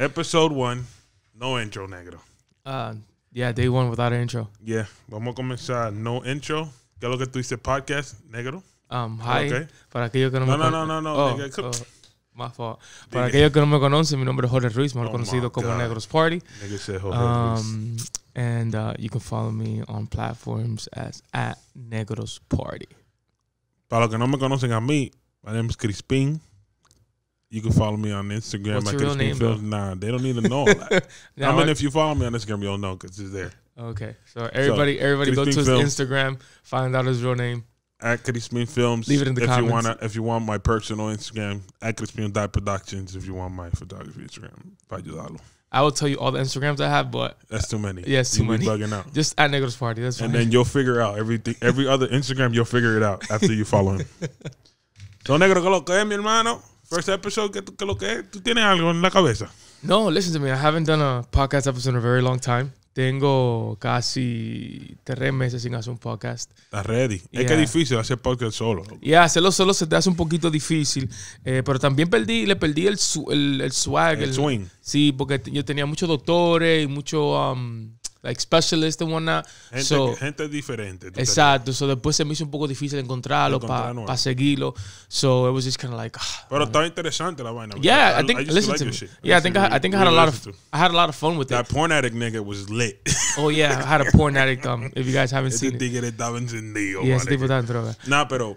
Episode 1. No intro, negro. Uh, yeah, day 1 without an intro. Yeah, vamos a comenzar. No intro. ¿Qué es lo que tú dices? Podcast, negro. Um, oh, hi. Para aquellos que no, me No, no, no, oh, no. Oh, Para aquellos que no me conocen, mi nombre es Jorge Ruiz, más conocido como Negros Party. um, And uh, you can follow me on platforms as at Negros Party. Para los que no me conocen a mí, mi nombre es Crispin. You can follow me on Instagram. What's your real name? Nah, they don't need to know. I mean, I, if you follow me on Instagram, you'll know because it's there. Okay, so everybody, so, everybody, go to his films. Instagram, find out his real name. At Cody Films. Leave it in the if comments. You wanna, if you want my personal Instagram, at Cody Die Productions. If you want my photography Instagram, Fajulalo. I will tell you all the Instagrams I have, but that's too many. Yes, yeah, too many. Bugging out. Just at Negros Party. That's and then you'll figure out everything. Every other Instagram, you'll figure it out after you follow him. so negro que mi hermano. First episode, ¿Tú tienes algo en la cabeza? No, listen to me. I haven't done a podcast episode in a very long time. Tengo casi tres meses sin hacer un podcast. Estás ready. Es que es difícil hacer podcast solo. Ya, hacerlo solo se te hace un poquito difícil. Eh, pero también perdí, le perdí el, el, el swag. El, swing. Sí, porque yo tenía muchos doctores y mucho... Um, like specialists and whatnot. Gente, so, gente diferente. Exacto. So después se me hizo un poco difícil encontrarlo para pa seguirlo. So it was just kind of like. Oh, Pero está interesante la vaina. Yeah, I, I think I listen to me. Shit. Yeah, I think I, I think really I had a lot of I had a lot of fun with that it. That porn addict nigga was lit. oh yeah, I had a porn addict. Um, if you guys haven't seen it. Tigre in there. Yeah, ese tipo estaba en droga. Nah, pero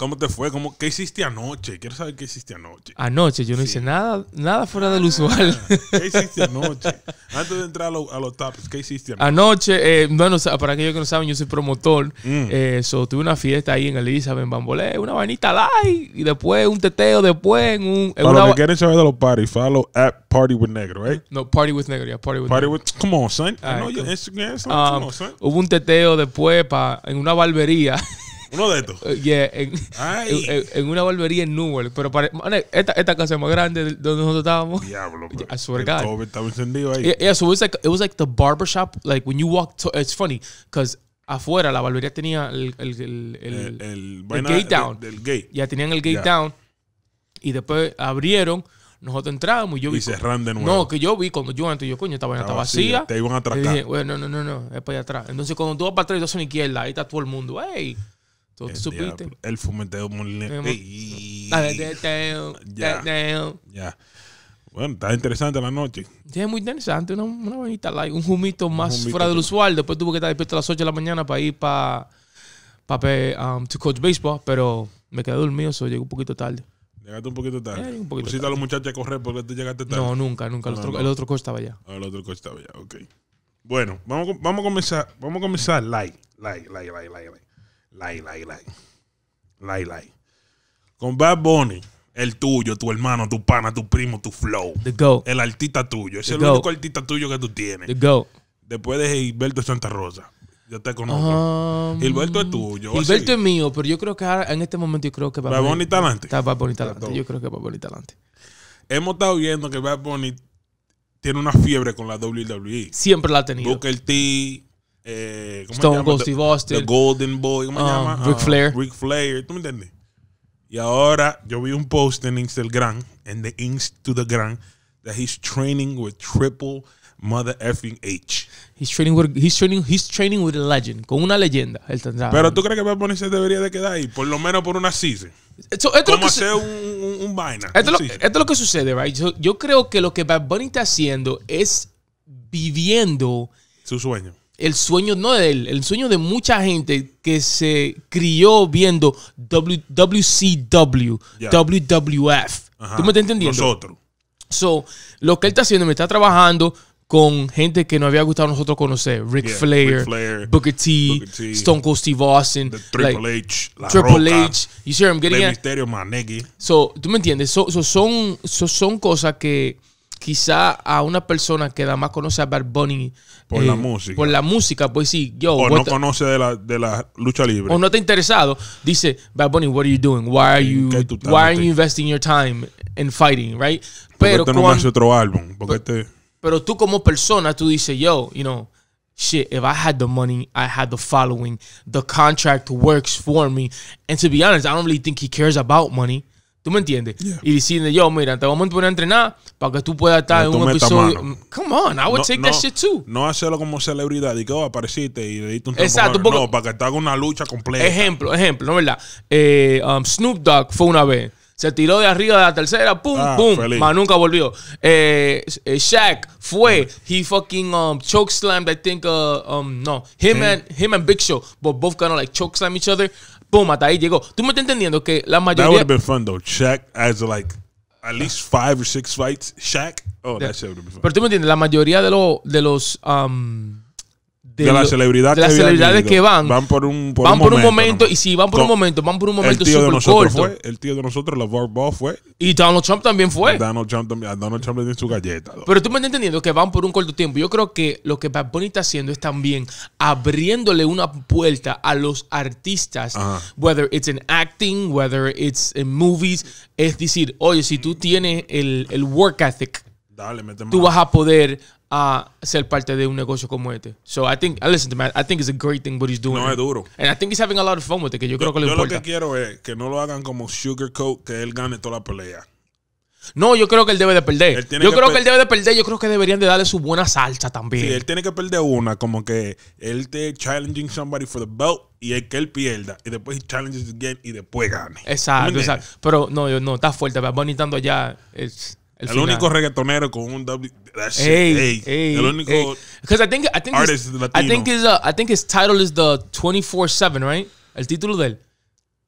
¿Cómo te fue? ¿Cómo, ¿Qué hiciste anoche? Quiero saber qué hiciste anoche. Anoche, yo no hice nada, nada fuera del usual. Ah, ¿Qué hiciste anoche? Antes de entrar a, a los tapes, ¿qué hiciste anoche? Anoche, eh, bueno, para aquellos que no saben, yo soy promotor. Mm. Eh, so, tuve una fiesta ahí en Elizabeth, en Bambolé, una vainita live y después un teteo, después en un. Bueno, para una... los quieren saber de los parties, follow at Party with Negro, ¿right? ¿eh? No, Party with Negro, ya Party with party With, come on, son. I know your Instagram, son, come on, son. Hubo un teteo después pa, en una barbería. Uno de estos. Eh, yeah, en, en, una barbería en Newell. Pero para, esta, esta, casa es más grande donde nosotros estábamos. Diablo, bro. I swear estaba encendido ahí. Yeah, yeah, so it was like, it was like the barbershop. Like when you walk it's funny, because afuera la barbería tenía el, el, el, el, eh, el gate down. gate. Ya tenían el gate town Y después abrieron nosotros entrábamos y yo vi. de nuevo. No, que yo vi cuando yo entré. yo, coño, esta vaina está vacía. Te iban a atracar. bueno, no, no, no, es para allá atrás. Entonces, cuando tú vas para atrás y tú vas izquierda, ahí está todo el mundo. ¡Ey! el fumeteo molinero. Ya, ya. Bueno, está interesante la noche. Sí, es muy interesante. Una, bonita like. Un humito más fuera del usual. Después tuve que estar despierto a las 8 de la mañana para ir para para um, to coach baseball, pero me quedé dormido, eso llegó un poquito tarde. Llegaste un poquito tarde. a los muchachos a correr porque tú llegaste tarde. No, nunca, nunca. el, otro, coach estaba allá. Ah, el otro coach estaba allá, ok. Bueno, vamos, vamos a comenzar. Vamos a comenzar Like, like, like, like, live. Lai, lai, lai. Lai, lai. Con Bad Bunny, el tuyo, tu hermano, tu pana, tu primo, tu flow. The Go. El artista tuyo. es el único artista tuyo que tú tienes. The Go. Después de Gilberto Santa Rosa. Yo te conozco. Um, Gilberto es tuyo. Gilberto es mío, pero yo creo que ahora, en este momento yo creo que Bad, Bad Bunny está adelante. Está Bad Bunny adelante. Yo creo que Bad Bunny está adelante. Hemos estado viendo que Bad Bunny tiene una fiebre con la WWE. Siempre la ha tenido. Booker T, eh, Stone Cold Steve Austin. The Golden Boy, ¿cómo ah, Ric ah, Flair. Ric Flair, ¿tú me entiendes? Y ahora yo vi un post en Instagram, en the Inks to the Grand, that he's training with triple mother effing H. He's training with, he's training, he's training with a legend, con una leyenda. Pero tú crees que Bad Bunny se debería de quedar ahí, por lo menos por una season. esto Como hacer un, un, vaina. Esto, es lo que sucede, right? yo creo que lo que Bad Bunny está haciendo es viviendo su sueño el sueño, no de él, el sueño de mucha gente que se crió viendo WCW, WWF. ¿Tú me estás entendiendo? Nosotros. So, lo que él está haciendo, me está trabajando con gente que nos había gustado nosotros conocer. Rick, Flair, Ric Flair, Booker T, Stone Cold Steve Austin, Triple H, Triple H. You see what I'm getting Misterio So, ¿tú me entiendes? So, son, son cosas que quizá a una persona que nada más conoce a Bad Bunny por la eh, música. Por la música, pues sí, yo. O pues no conoce de la, de la, lucha libre. O no te ha interesado. Dice, Bad Bunny, what are you doing? Why are you, why are you investing your time in fighting, right? Pero este otro álbum. Porque este- pero tú como persona, tú dices, yo, you know, shit, if I had the money, I had the following, the contract works for me. And to be honest, I don't really think he cares about money. ¿Tú me entiendes? Y diciendo, yo, mira, te vamos a poner a entrenar para que tú puedas estar en un episodio. Come on, I would take that shit too. No hacerlo como celebridad y que oh, apareciste y le diste un Exacto, No, para que te haga una lucha completa. Ejemplo, ejemplo, ¿no es verdad? Eh, um, Snoop Dogg fue una vez. Se tiró de arriba de la tercera, pum, boom. Ah, pum, más nunca volvió. Eh, eh, Shaq fue, he fucking um, choke slammed, I think, uh, um, no, him, and, him and Big Show, but both kind of like choke slam each other. Pum, hasta ahí llegó. ¿Tú me estás entendiendo que la mayoría... That would have been fun, though. Shaq as, like, at least five or six fights. Shaq. Oh, that shit would have been fun. Pero tú me entiendes, la mayoría de, los de los... Um, de, las celebridades que van van por un van por un momento y si van por un momento van por un momento el tío de nosotros el tío de nosotros la fue y Donald Trump también fue Donald Trump también Donald Trump le dio su galleta pero tú me estás entendiendo que van por un corto tiempo yo creo que lo que Bad Bunny está haciendo es también abriéndole una puerta a los artistas whether it's in acting whether it's in movies es decir oye si tú tienes el, work ethic tú vas a poder a ser parte de un negocio como este. So I think, listen to me I think it's a great thing what he's doing. No es duro. And I think he's having a lot of fun with it, que yo, creo que le importa. Yo lo que quiero es que no lo hagan como Sugarcoat, que él gane toda la pelea. No, yo creo que él debe de perder. Yo creo que él debe de perder. Yo creo que deberían de darle su buena salsa también. Sí, él tiene que perder una, como que él te challenging somebody for the belt y es que él pierda. Y después he challenges again y después gane. Exacto, exacto. Pero no, no, está fuerte. Bonitando allá Es, El, el único reggaetonero con un W. That shit. Hey, hey, hey, el único. Because I think I think artist his, Latino. I think his uh, I think his title is the 24/7, right? El título del.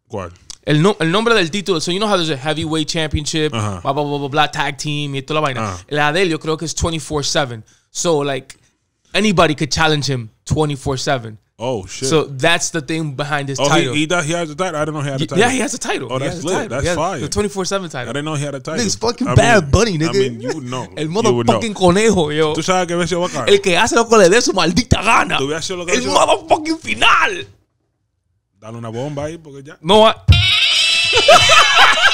¿Cuál? El, no, el nombre del título. So you know how there's a heavyweight championship, uh -huh. blah, blah, blah, blah, blah, tag team y toda la vaina. Uh -huh. La de él yo creo que es 24/7. So like anybody could challenge him 24/7. Oh shit! So that's the thing behind his oh, title. He, he, does, he has a title. I do not know he had a title. Yeah, he has a title. Oh, that's lit. That's fire. The twenty four seven title. I didn't know he had a title. He's fucking I mean, bad bunny, nigga. I mean, you know. El motherfucking conejo, yo. Tú sabes que me ves yo El que hace lo que le dé su maldita gana. Tú ves lo que El motherfucking final. Dale una bomba ahí porque ya. No. I...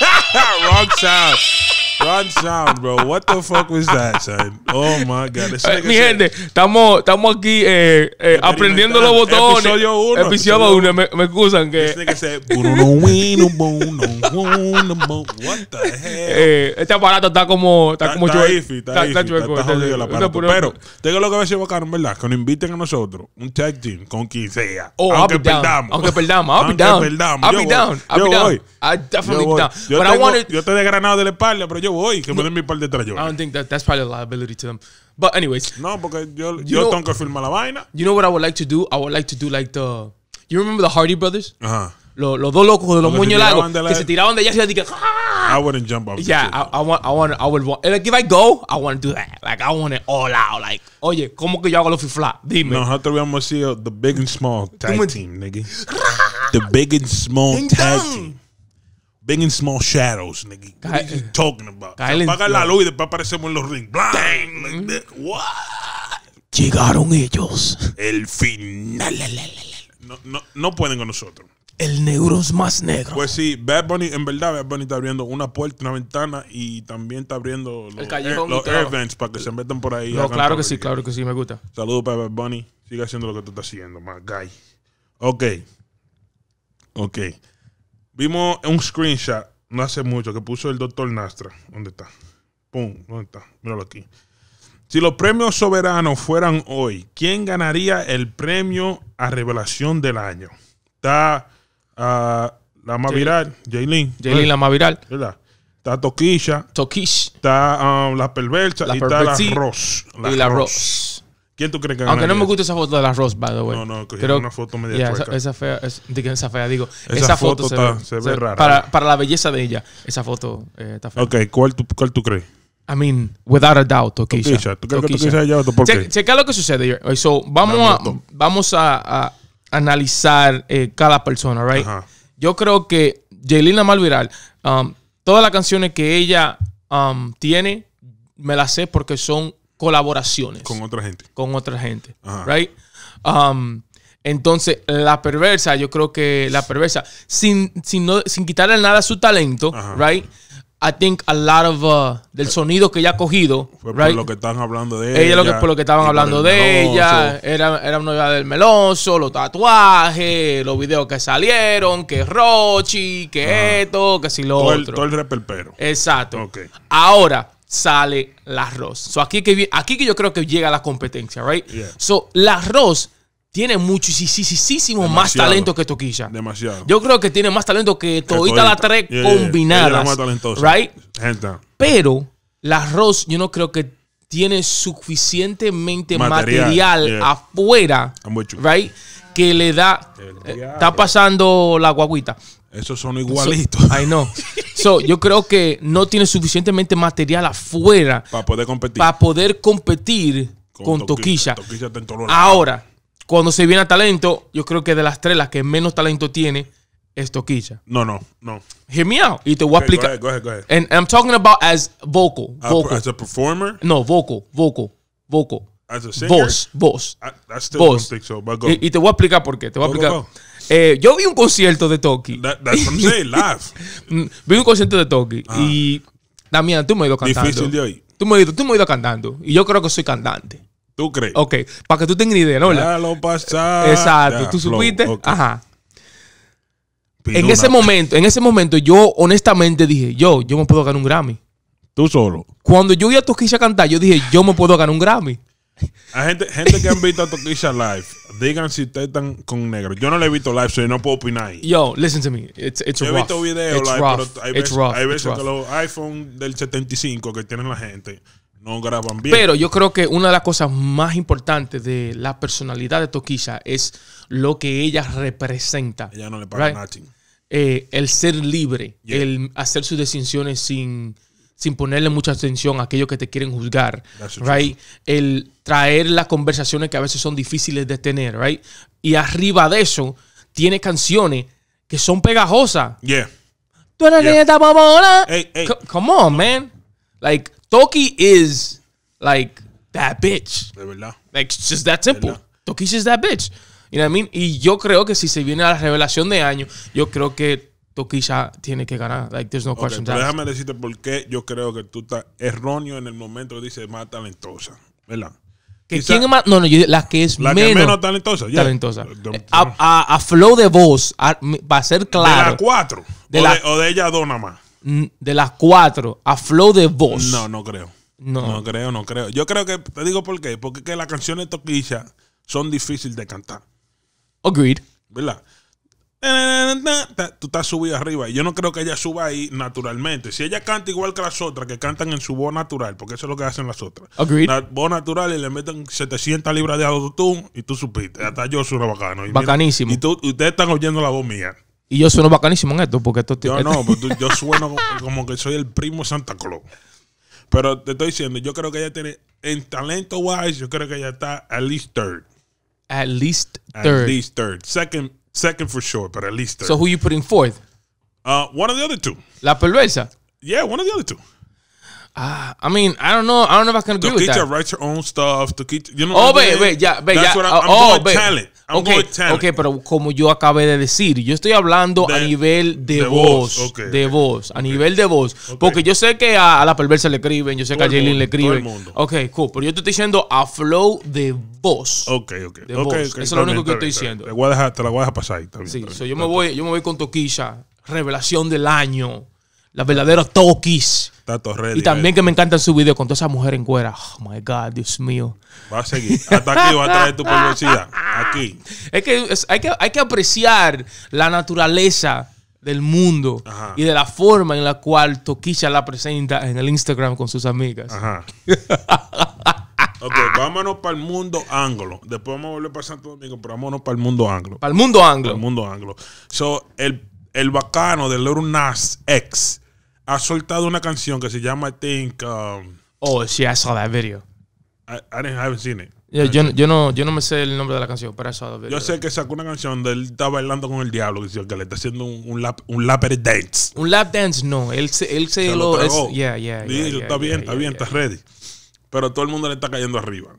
Ah. Wrong sound. sound, bro. What the fuck was that, son? Oh my god. Eh, mi gente, estamos, estamos aquí eh, eh, aprendiendo los botones. Episodio 1. Me, excusan que. This este What eh, eh, este aparato está como. Está, como Pero, tengo lo que decir bacano, ¿verdad? Que nos inviten a nosotros un tag team con quien sea. Oh, aunque perdamos. Aunque perdamos. I'll be down. I'll down. down. definitely down. Yo estoy desgranado de la espalda, pero yo voy. Que me mi par de trayones. I don't think that that's probably a liability to them. But anyways. No, porque yo, tengo que filmar la vaina. You know what I would like to do? I would like to do like the. You remember the Hardy Brothers? Uh huh los, los dos locos de los moños largos que se tiraban de allá y dije, ah". I wouldn't jump off. Yeah, I, want, I want, I would want. Like if I go, I want to do that. Like I want it all out. Like, oye, ¿cómo que yo hago los fifla? Dime. Nosotros habíamos sido the big and small tag team, nigga. the big and small tag team. Big and small shadows, nigga. What are you talking about? Apaga la luz y después aparecemos en los rings. Llegaron ellos. El final. No, no, no pueden con nosotros el negro más negro. Pues sí, Bad Bunny, en verdad, Bad Bunny está abriendo una puerta, una ventana y también está abriendo los, para que se metan por ahí. No, claro que sí, claro que sí, me gusta. Saludos para Bad Bunny. Sigue haciendo lo que tú estás haciendo, más guy. Ok. Ok. Vimos un screenshot no hace mucho que puso el doctor Nastra. ¿Dónde está? Pum, ¿dónde está? Míralo aquí. Si los premios soberanos fueran hoy, ¿quién ganaría el premio a revelación del año? Está la más viral, Jaylin. Jaylin, la más viral. ¿Verdad? Está Toquisha. Toquish. Está um, la perversa y está la Ross. y la Ross. ¿Quién tú crees que Aunque no me gusta esa foto de la Ross, by the way. No, no, creo una foto media esa, esa, fea, es, esa fea, digo, esa, foto, se, ve, rara. Para, ¿eh? para, la belleza de ella, esa foto eh, está fea. Ok, ¿cuál tú, cuál tú crees? I mean, without a doubt, Toquisha. ¿Tú crees que Toquisha es ¿Por qué? Checa lo que sucede. So, vamos a, vamos a analizar eh, cada persona, right? Yo creo que Jelena Malviral, um, todas las canciones que ella um, tiene, me las sé porque son colaboraciones. Con otra gente. Con otra gente, right? Um, entonces, la perversa, yo creo que la perversa, sin, sin, no, sin quitarle nada a su talento, right? I think a lot of uh, del sonido que ella ha cogido. Fue por lo que estaban hablando de ella. Ella lo por lo que estaban hablando de ella. Era, era una del meloso, los tatuajes, los videos que salieron, que Rochi, que esto, que si lo todo otro. El, todo el repelpero Exacto. Okay. Ahora sale la Ross. So aquí, que, aquí que yo creo que llega la competencia, right? So la Ross tiene muchísimo más talento que Toquilla. Demasiado. Yo creo que tiene más talento que Toquilla, la tres combinada, combinadas. más Right? Pero la Ross, yo no creo que tiene suficientemente material, afuera. Right? Que le da. Eh, está pasando la guaguita. Esos son igualitos. Ay, no. yo creo que no tiene suficientemente material afuera. Para poder competir. Para poder competir con, con Toquilla. Ahora cuando se viene a talento, yo creo que de las tres, las que menos talento tiene es Toquilla. No, no, no. Hear Y te voy a explicar. Go And I'm talking about as vocal. Ah, vocal. as a performer? No, vocal, vocal, vocal. As a singer? Voz, voz. I, ah, still voz. so, Y, te voy a explicar por qué. Te voy a explicar. Eh, yo vi un concierto de Toki. that's what I'm live. Mm, vi un concierto de Toki. Ah. Y, Damián, tú me has ido cantando. Difícil de Tú me, has ido, tú me has ido cantando. Y yo creo que soy cantante. ¿Tú crees? Ok, para que tú tengas idea, ¿no? Ya lo Exacto, tú supiste. Ajá. En ese momento, en ese momento yo honestamente dije, yo, yo me puedo ganar un Grammy. Tú solo. Cuando yo vi a Toquilla cantar, yo dije, yo me puedo ganar un Grammy. A gente, gente que han visto a Toquilla live, digan si ustedes están con negro. Yo no le he visto live, soy yo no puedo opinar. Yo, listen to me. It's, it's yo he visto videos live, rough. pero hay veces, hay veces que los iPhone del 75 que tienen la gente no graban bien. Pero yo creo que una de las cosas más importantes de la personalidad de Toquilla es lo que ella representa. Ella no le paga Nada eh, el ser libre, el hacer sus decisiones sin, sin ponerle mucha atención a aquellos que te quieren juzgar, right? El traer las conversaciones que a veces son difíciles de tener, right? Y arriba de eso, tiene canciones que son pegajosas. Yeah. Tú eres yeah. mamona. Hey, hey. Come on, man. Like, Toki is like that bitch. De verdad. Like, just that simple. Toki is that bitch. You know what I mean? Y yo creo que si se viene a la revelación de año, yo creo que Toki ya tiene que ganar. Like, there's no question. Pero déjame decirte por qué yo creo que tú estás erróneo en el momento que dices más talentosa. ¿Verdad? ¿Que ¿Quién es más? No, no, la que es la menos. Que menos talentosa. Talentosa. A, flow de voz, va a ser claro. De la cuatro. o, de, ella dos nada más de las cuatro a flow de voz. No, no creo. No. creo, no creo. Yo creo que, te digo por qué, porque que las canciones Toquillas son difíciles de cantar. Agreed. ¿Verdad? Tú estás subido arriba y yo no creo que ella suba ahí naturalmente. Si ella canta igual que las otras, que cantan en su voz natural, porque eso es lo que hacen las otras. Agreed. voz natural y le meten 700 libras de tú y tú supiste. Hasta yo soy bacano. Bacanísimo. y ustedes están oyendo la voz mía. Y yo sueno bacanísimo en esto, porque esto... Yo no, pues yo sueno como que soy el primo Santa Claus. Pero te estoy diciendo, yo creo que ella tiene, en talento wise, yo creo que ella está at least third. At least third. At least third. Second, second for sure, but at least third. So who you putting fourth? Uh, one of the other two. La perversa. Yeah, one of the other two. ah I mean, I don't know. I don't know if I can agree with that. To writes her own stuff. Tukita, you know. Oh wait, wait, yeah, wait, That's I'm, oh, talent. Okay, ok, pero como yo acabé de decir, yo estoy hablando a nivel de, voz, de voz, a nivel de voz, porque yo sé que a, la perversa le escriben, yo sé que a Jalen le escriben. Ok, cool, pero yo te estoy diciendo a flow de voz. Ok, ok. De Eso es lo único que estoy diciendo. Te, la voy a dejar pasar ahí. también. sí, yo, me voy, yo me voy con Toquilla, revelación del año, la verdadera Toquis. Y también que me encantan su video con toda esa mujer en cuera. Oh my God, Dios mío. Va a seguir. Hasta aquí va a traer tu publicidad. Aquí. Es que, hay que hay que apreciar la naturaleza del mundo y de la forma en la cual Toquilla la presenta en el Instagram con sus amigas. Ajá. ok, vámonos para el mundo anglo. Después vamos a volver para Santo Domingo, pero vámonos para el mundo anglo. Para el mundo anglo. el mundo anglo. So, el, bacano del Lorunas ex X ha soltado una canción que se llama I Think. Um, oh, sí, I saw that video. I, I, haven't seen it. Yeah, yo, no, yo, no, me sé el nombre de la canción, pero I saw that video. Yo sé que sacó una canción donde él está bailando con el diablo, que, que le está haciendo un, un, lap, un dance. Un lap dance, no. Él, él se, lo. yeah, yeah, yeah, Está bien, está bien, está ready. Pero todo el mundo le está cayendo arriba.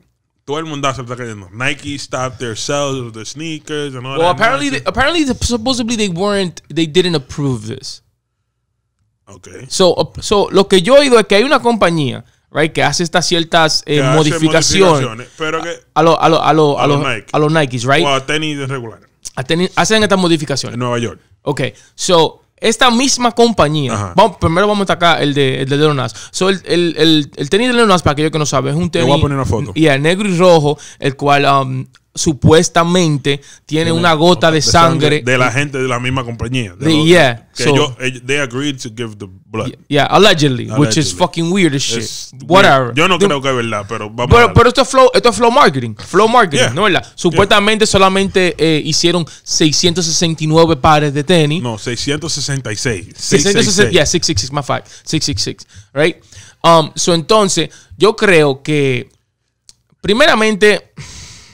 Todo el mundo se está cayendo. Nike stopped their sales of the sneakers and all well, that. Well, apparently, apparently, supposedly they weren't, they didn't approve this. Okay. So, lo que yo he oído es que hay una compañía right, que hace estas ciertas eh, modificaciones, a, los a a a, los Nikes, right? O a tenis regulares. hacen estas modificaciones. En Nueva York. Ok, so esta misma compañía, vamos, primero vamos a atacar el de, el de So, el, el, el, tenis de Leonas, para aquellos que no saben, es un tenis. poner una Y el negro y rojo, el cual um, supuestamente tiene una gota, de, sangre de la gente de la misma compañía. De yeah. Que yo, they agreed to give the blood. Yeah, allegedly, which is fucking weird as shit. Whatever. Yo no creo que es verdad, pero vamos Pero, pero esto, es flow, esto es flow marketing. Flow marketing, No es verdad? Supuestamente solamente eh, hicieron 669 pares de tenis. No, 666. 666. Yeah, 666, my five. 666, right? Um, so entonces, yo creo que primeramente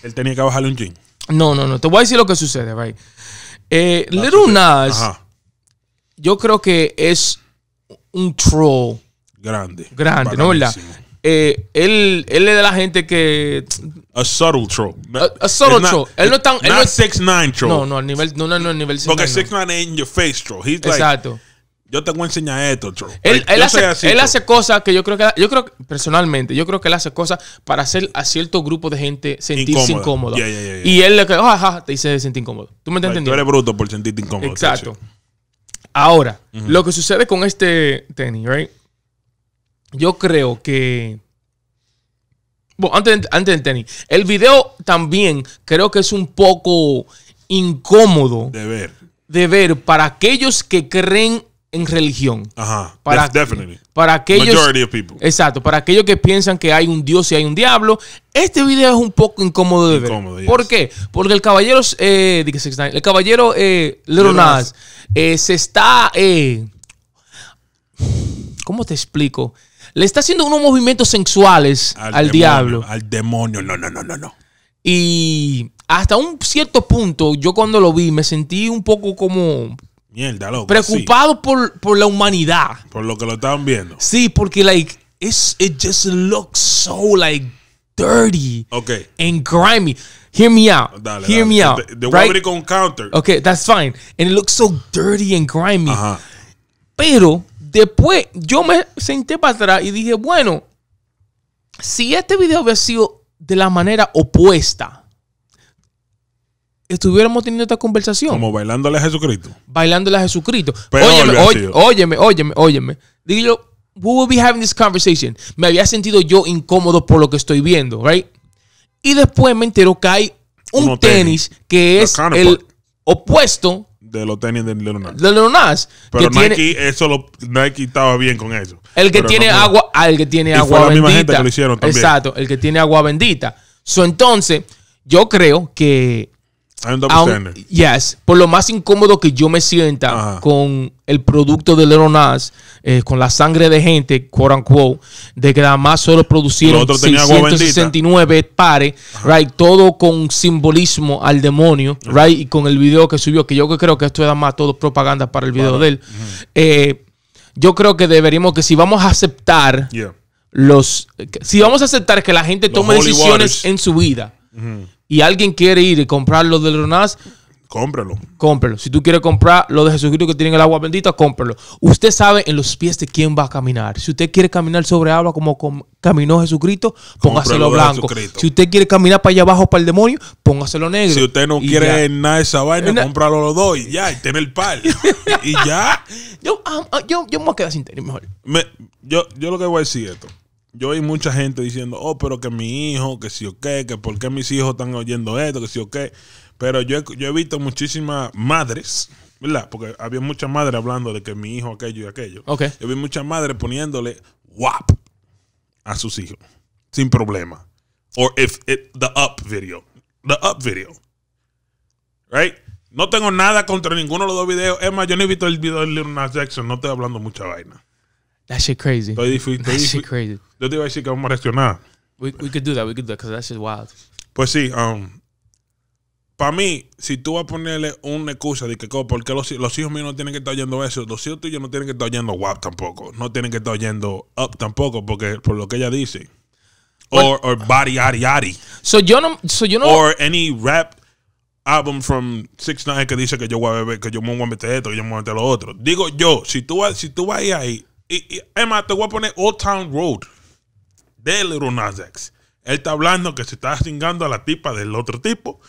él tenía que bajarle un jean. No, no, no. Te voy a decir lo que sucede, Ray. Eh, Little Nas, yo creo que es un troll. Grande. Grande, ¿no verdad? Eh, él, él es de la gente que. A subtle troll. A, subtle troll. Él no es tan. Él no es 6'9 troll. No, no, a nivel. No, no, no, a nivel. Porque 6'9 no. in your face troll. He's Exacto yo te voy a enseñar esto, bro. Él, hace, él hace, cosas que yo creo que, yo creo personalmente, yo creo que él hace cosas para hacer a cierto grupo de gente sentirse incómodo. y él le que, oh, te dice sentir incómodo. ¿Tú me entendiste Tú eres bruto por sentirte incómodo. Exacto. Ahora, lo que sucede con este tenis, right? Yo creo que. Bueno, antes, antes del tenis. El video también creo que es un poco incómodo. De ver. De ver para aquellos que creen en religión. Ajá. Para, definitely. para aquellos. Majority Exacto. Para aquellos que piensan que hay un Dios y hay un diablo. Este video es un poco incómodo de ver. ¿Por qué? Porque el caballero. Eh, el caballero eh, Little eh, se está. Eh, ¿Cómo te explico? Le está haciendo unos movimientos sexuales al, diablo. Al demonio. No, no, no, no, no. Y hasta un cierto punto, yo cuando lo vi, me sentí un poco como Preocupado por, por, la humanidad. Por lo que lo estaban viendo. Sí, porque, like, it's, it just looks so, like, dirty. Okay. And grimy. Hear me out. Hear me out. The, right? counter. Okay, that's fine. And it looks so dirty and grimy. Pero después yo me senté para atrás y dije, bueno, si este video hubiera sido de la manera opuesta, estuviéramos teniendo esta conversación. Como bailándole a Jesucristo. Bailándole a Jesucristo. óyeme, óyeme, óyeme, óyeme, Digo yo, we will be having this conversation. Me había sentido yo incómodo por lo que estoy viendo, right? Y después me entero que hay un tenis, que es el opuesto de los tenis de Leonardo. De Leonardo. Pero Nike, eso lo, Nike estaba bien con eso. El que tiene agua, al que tiene agua bendita. hicieron Exacto, el que tiene agua bendita. So, entonces, yo creo que yes, por lo más incómodo que yo me sienta con el producto de Little eh, con la sangre de gente, quote de que nada más solo producieron 169 pares, right, todo con simbolismo al demonio, right, y con el video que subió, que yo creo que esto es más todo propaganda para el video de él. Eh, yo creo que deberíamos que si vamos a aceptar los, si vamos a aceptar que la gente tome decisiones en su vida y alguien quiere ir y comprar lo de Leonaz, cómpralo. Cómpralo. Si tú quieres comprar lo de Jesucristo que tiene el agua bendita, cómpralo. Usted sabe en los pies de quién va a caminar. Si usted quiere caminar sobre agua como caminó Jesucristo, lo blanco. Si usted quiere caminar para allá abajo para el demonio, lo negro. Si usted no quiere nada de esa vaina, cómpralo los dos y ya, y ten el par. y ya. Ah, ah, yo, me voy a quedar sin tener mejor. yo, yo lo que voy a decir es esto yo oí mucha gente diciendo, oh, pero que mi hijo, que sí o qué, que por qué mis hijos están oyendo esto, que sí o qué. Pero yo, yo he visto muchísimas madres, ¿verdad? Porque había muchas madres hablando de que mi hijo aquello y aquello. Ok. Yo vi muchas madres poniéndole WAP a sus hijos, sin problema. Or if it, the up video. The up video. Right? No tengo nada contra ninguno de los dos videos. Es más, yo no he visto el video de Lil Nas Jackson. No estoy hablando mucha vaina. That shit crazy. That shit crazy. Yo te iba a decir que vamos a reaccionar. We, we could do that, we could do that, because that shit wild. Pues sí, um, para mí, si tú vas a ponerle una excusa de que, porque los, los hijos míos no tienen que estar oyendo eso, los hijos tuyos no tienen que estar oyendo WAP tampoco, no tienen que estar oyendo UP tampoco, porque por lo que ella dice. Or, or Body Ari So yo no, so yo no. Or any rap album from Six Nine que dice que yo voy a beber, que yo me voy a meter esto, que yo me voy a meter lo otro. Digo yo, si tú, si tú vas ahí, y, Emma, te voy a poner Old Town Road de Little Nas X. Él está hablando que se está chingando a la tipa del otro tipo,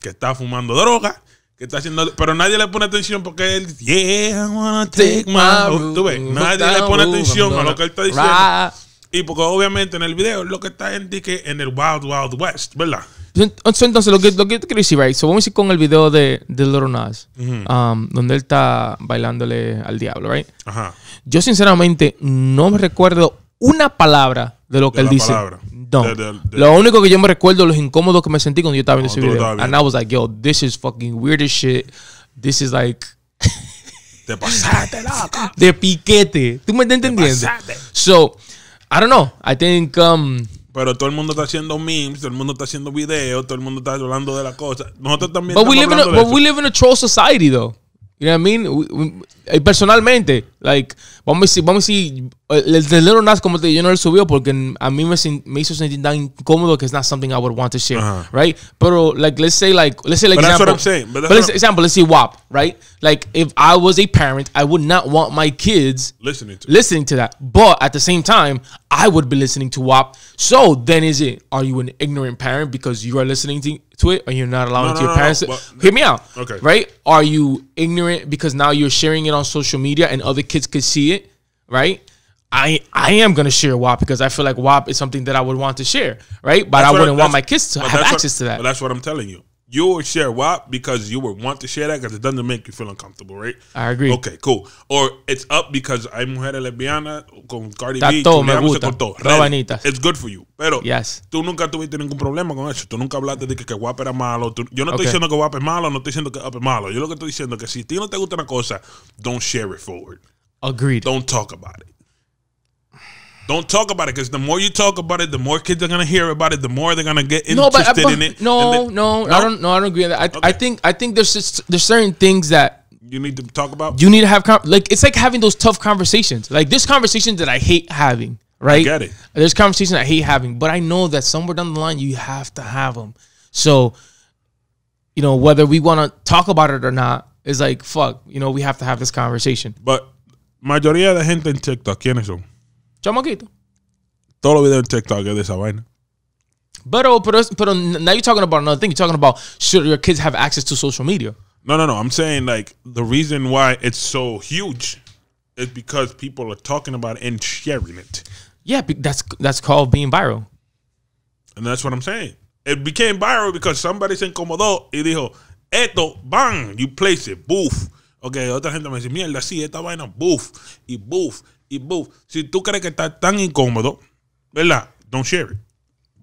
que está fumando droga, que está haciendo. Pero nadie le pone atención porque él. dice Yeah, I wanna take my. Ah, nadie le pone atención a lo que él está diciendo. Y porque obviamente en el video lo que está en en el Wild Wild West, ¿verdad? Entonces, lo que, lo que quiero decir, So, vamos a ir con el video de, de Little Nas, um, donde él está bailándole al diablo, right? Ajá. Yo, sinceramente, no me recuerdo una palabra de lo que él dice. Palabra. No. lo único que yo me recuerdo es los incómodos que me sentí cuando yo estaba viendo ese video. And I was like, yo, this is fucking weird as shit. This is like. De loca. De piquete. ¿Tú me estás entendiendo? so, I don't know. I think. Um, pero todo el mundo está haciendo memes, todo el mundo está haciendo videos, todo el mundo está hablando de la cosa. Nosotros también estamos we live hablando a, de eso. we live in a troll society, though. You know what I mean? Eh, personalmente, Like, vamos a decir, vamos a decir, eh, el de Little Nas, como te digo, yo no lo subió porque a mí me, me hizo sentir tan incómodo que es not something I would want to share, uh -huh. right? Pero, like, let's say, like, let's say, like, but example, that's what I'm saying. But, but let's, example, let's say WAP, right? Like, if I was a parent, I would not want my kids listening to listening to that. But at the same time, I would be listening to WAP. So then, is it are you an ignorant parent because you are listening to to it and you're not allowing no, to no, your parents? No, but, hear me out, okay? Right? Are you ignorant because now you're sharing it on social media and other kids could see it, right? I I am gonna share WAP because I feel like WAP is something that I would want to share, right? But that's I wouldn't I, want my kids to have access what, to that. But that's what I'm telling you. You would share WAP because you would want to share that because it doesn't make you feel uncomfortable, right? I agree. Okay, cool. Or it's up because I'm mujeres lesbiana con Cardi B, todo, me gusta. Robanitas. It's good for you. Pero yes. tú nunca tuviste ningún problema con eso. Tú nunca hablaste de que, que WAP era malo. Tú, yo no okay. estoy diciendo que WAP es malo, no estoy diciendo que WAP es malo. Yo lo que estoy diciendo es que si a ti no te gusta una cosa, don't share it forward. Agreed. Don't talk about it. Don't talk about it because the more you talk about it, the more kids are gonna hear about it. The more they're gonna get no, interested but, but, in it. No, no, no, I don't. No, I don't agree with that. I, okay. I think I think there's just, there's certain things that you need to talk about. You need to have like it's like having those tough conversations. Like this conversation that I hate having. Right. I get it. There's conversations I hate having, but I know that somewhere down the line you have to have them. So, you know, whether we want to talk about it or not is like fuck. You know, we have to have this conversation. But mayoría de gente en TikTok, ¿quiénes son? Chamaquito. Todos los videos en TikTok es de esa vaina. Pero, pero, pero now you're talking about another thing. You're talking about should your kids have access to social media? No, no, no. I'm saying like the reason why it's so huge is because people are talking about it and sharing it. Yeah, that's that's called being viral. And that's what I'm saying. It became viral because somebody se incomodó y dijo, esto, bang, you place it, boof. Ok, otra gente me dice, mierda, sí, esta vaina, boof, y boof, y boof. Si tú crees que está tan incómodo, ¿verdad? Don't share it.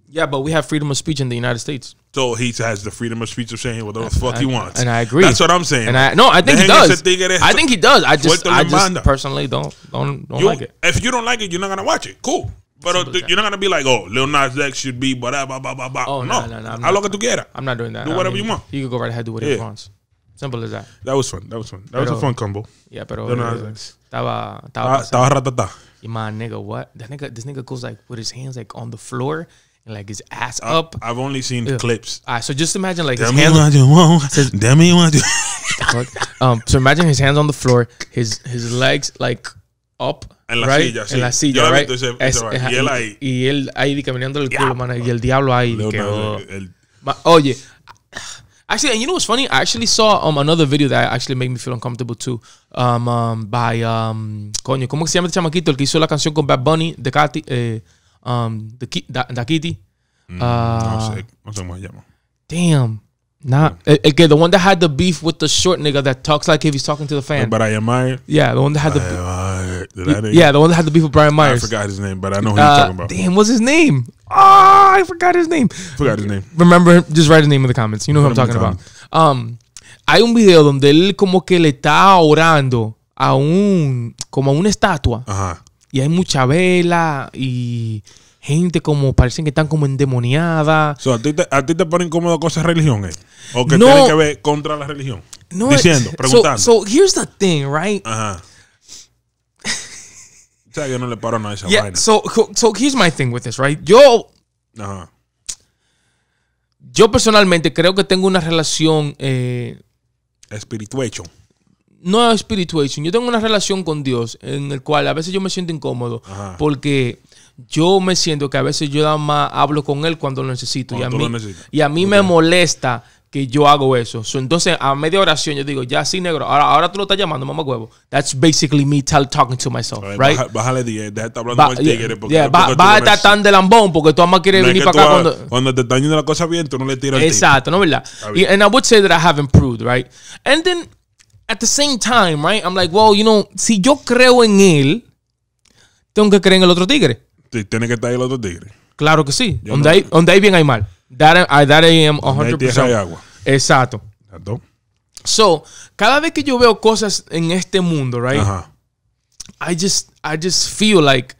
Yeah, but we have freedom of speech in the United States. So he has the freedom of speech of saying whatever the fuck I, he wants. And I agree. That's what I'm saying. And I, no, I think he does. I think he does. I just, I just personally don't don't don't you, like it. If you don't like it, you're not gonna watch it. Cool. But you're not gonna be like, oh, Lil Nas X should be blah blah blah blah. blah. Oh no, no, no, no I'm How not, long no. I'm not doing that. Do whatever I mean, you want. He can go right ahead, do whatever yeah. you want. Simple as that. That was fun. That was fun. That pero, was a fun combo. Yeah, pero no, no, like, estaba estaba ah, estaba ratata. And my nigga, what? That nigga, this nigga goes like with his hands like on the floor and like his ass I, up. I've only seen Ugh. clips. All right, so just imagine like Damn his hands. You want you says, Damn you um, so imagine his hands on the floor, his his legs like up. En la right? silla, sí. la silla, right? La ese, ese es, y él ahí. Y él ahí caminando el culo, yeah. man. Y el diablo ahí. Leonardo, que, oh. el, el, Ma, oye, Actually, and you know what's funny? I actually saw um another video that actually made me feel uncomfortable too. Um, um by um coño, ¿cómo se llama este chamaquito el que hizo la canción con Bad Bunny de Katy eh, um de Ki da, da Kitty? Mm, uh, no sé, no sé cómo se llama. Damn. Not nah, yeah. The one that had the beef with the short nigga that talks like if he's talking to the fan. But I am I. Yeah, the one that had the. the. Yeah, the one that had the beef with Brian Myers. I forgot his name, but I know who you're uh, talking about. Damn, what's his name? Oh, I forgot his name. Forgot his name. Remember, just write his name in the comments. You know who I'm talking about. Um, hay un video donde él como que le está orando a un como a una estatua. Ajá. Y hay mucha vela y gente como parecen que están como endemoniada. So, ¿a, ti te, ¿A ti te ponen cómodo cosas religiones? ¿O que tienen que ver contra la religión? No, Diciendo, preguntando. So, so here's the thing, right? Ajá yo So, my thing with this, right? Yo. Yo personalmente creo que tengo una relación. Eh, No espirituation. Yo tengo una relación con Dios en el cual a veces yo me siento incómodo. Porque yo me siento que a veces yo nada más hablo con él cuando lo necesito. y a mí me molesta que yo hago eso. entonces, a media oración yo digo, ya sí, negro, ahora, ahora tú lo estás llamando, mamá huevo. That's basically me talking to myself, right? bájale 10, deja de estar hablando Con el tigre. Porque tan de lambón porque tú más quieres venir para acá cuando... Cuando te están yendo la cosa bien, tú no le tiras Exacto, ¿no es verdad? Y, and I would say that I have improved, right? And then, at the same time, right, I'm like, well, you know, si yo creo en él, tengo que creer en el otro tigre. Sí, tiene que estar ahí el otro tigre. Claro que sí. donde, hay, donde hay bien hay mal. That, I, am 100%. agua. Exacto. Exacto. So, cada vez que yo veo cosas en este mundo, right? I just I just feel like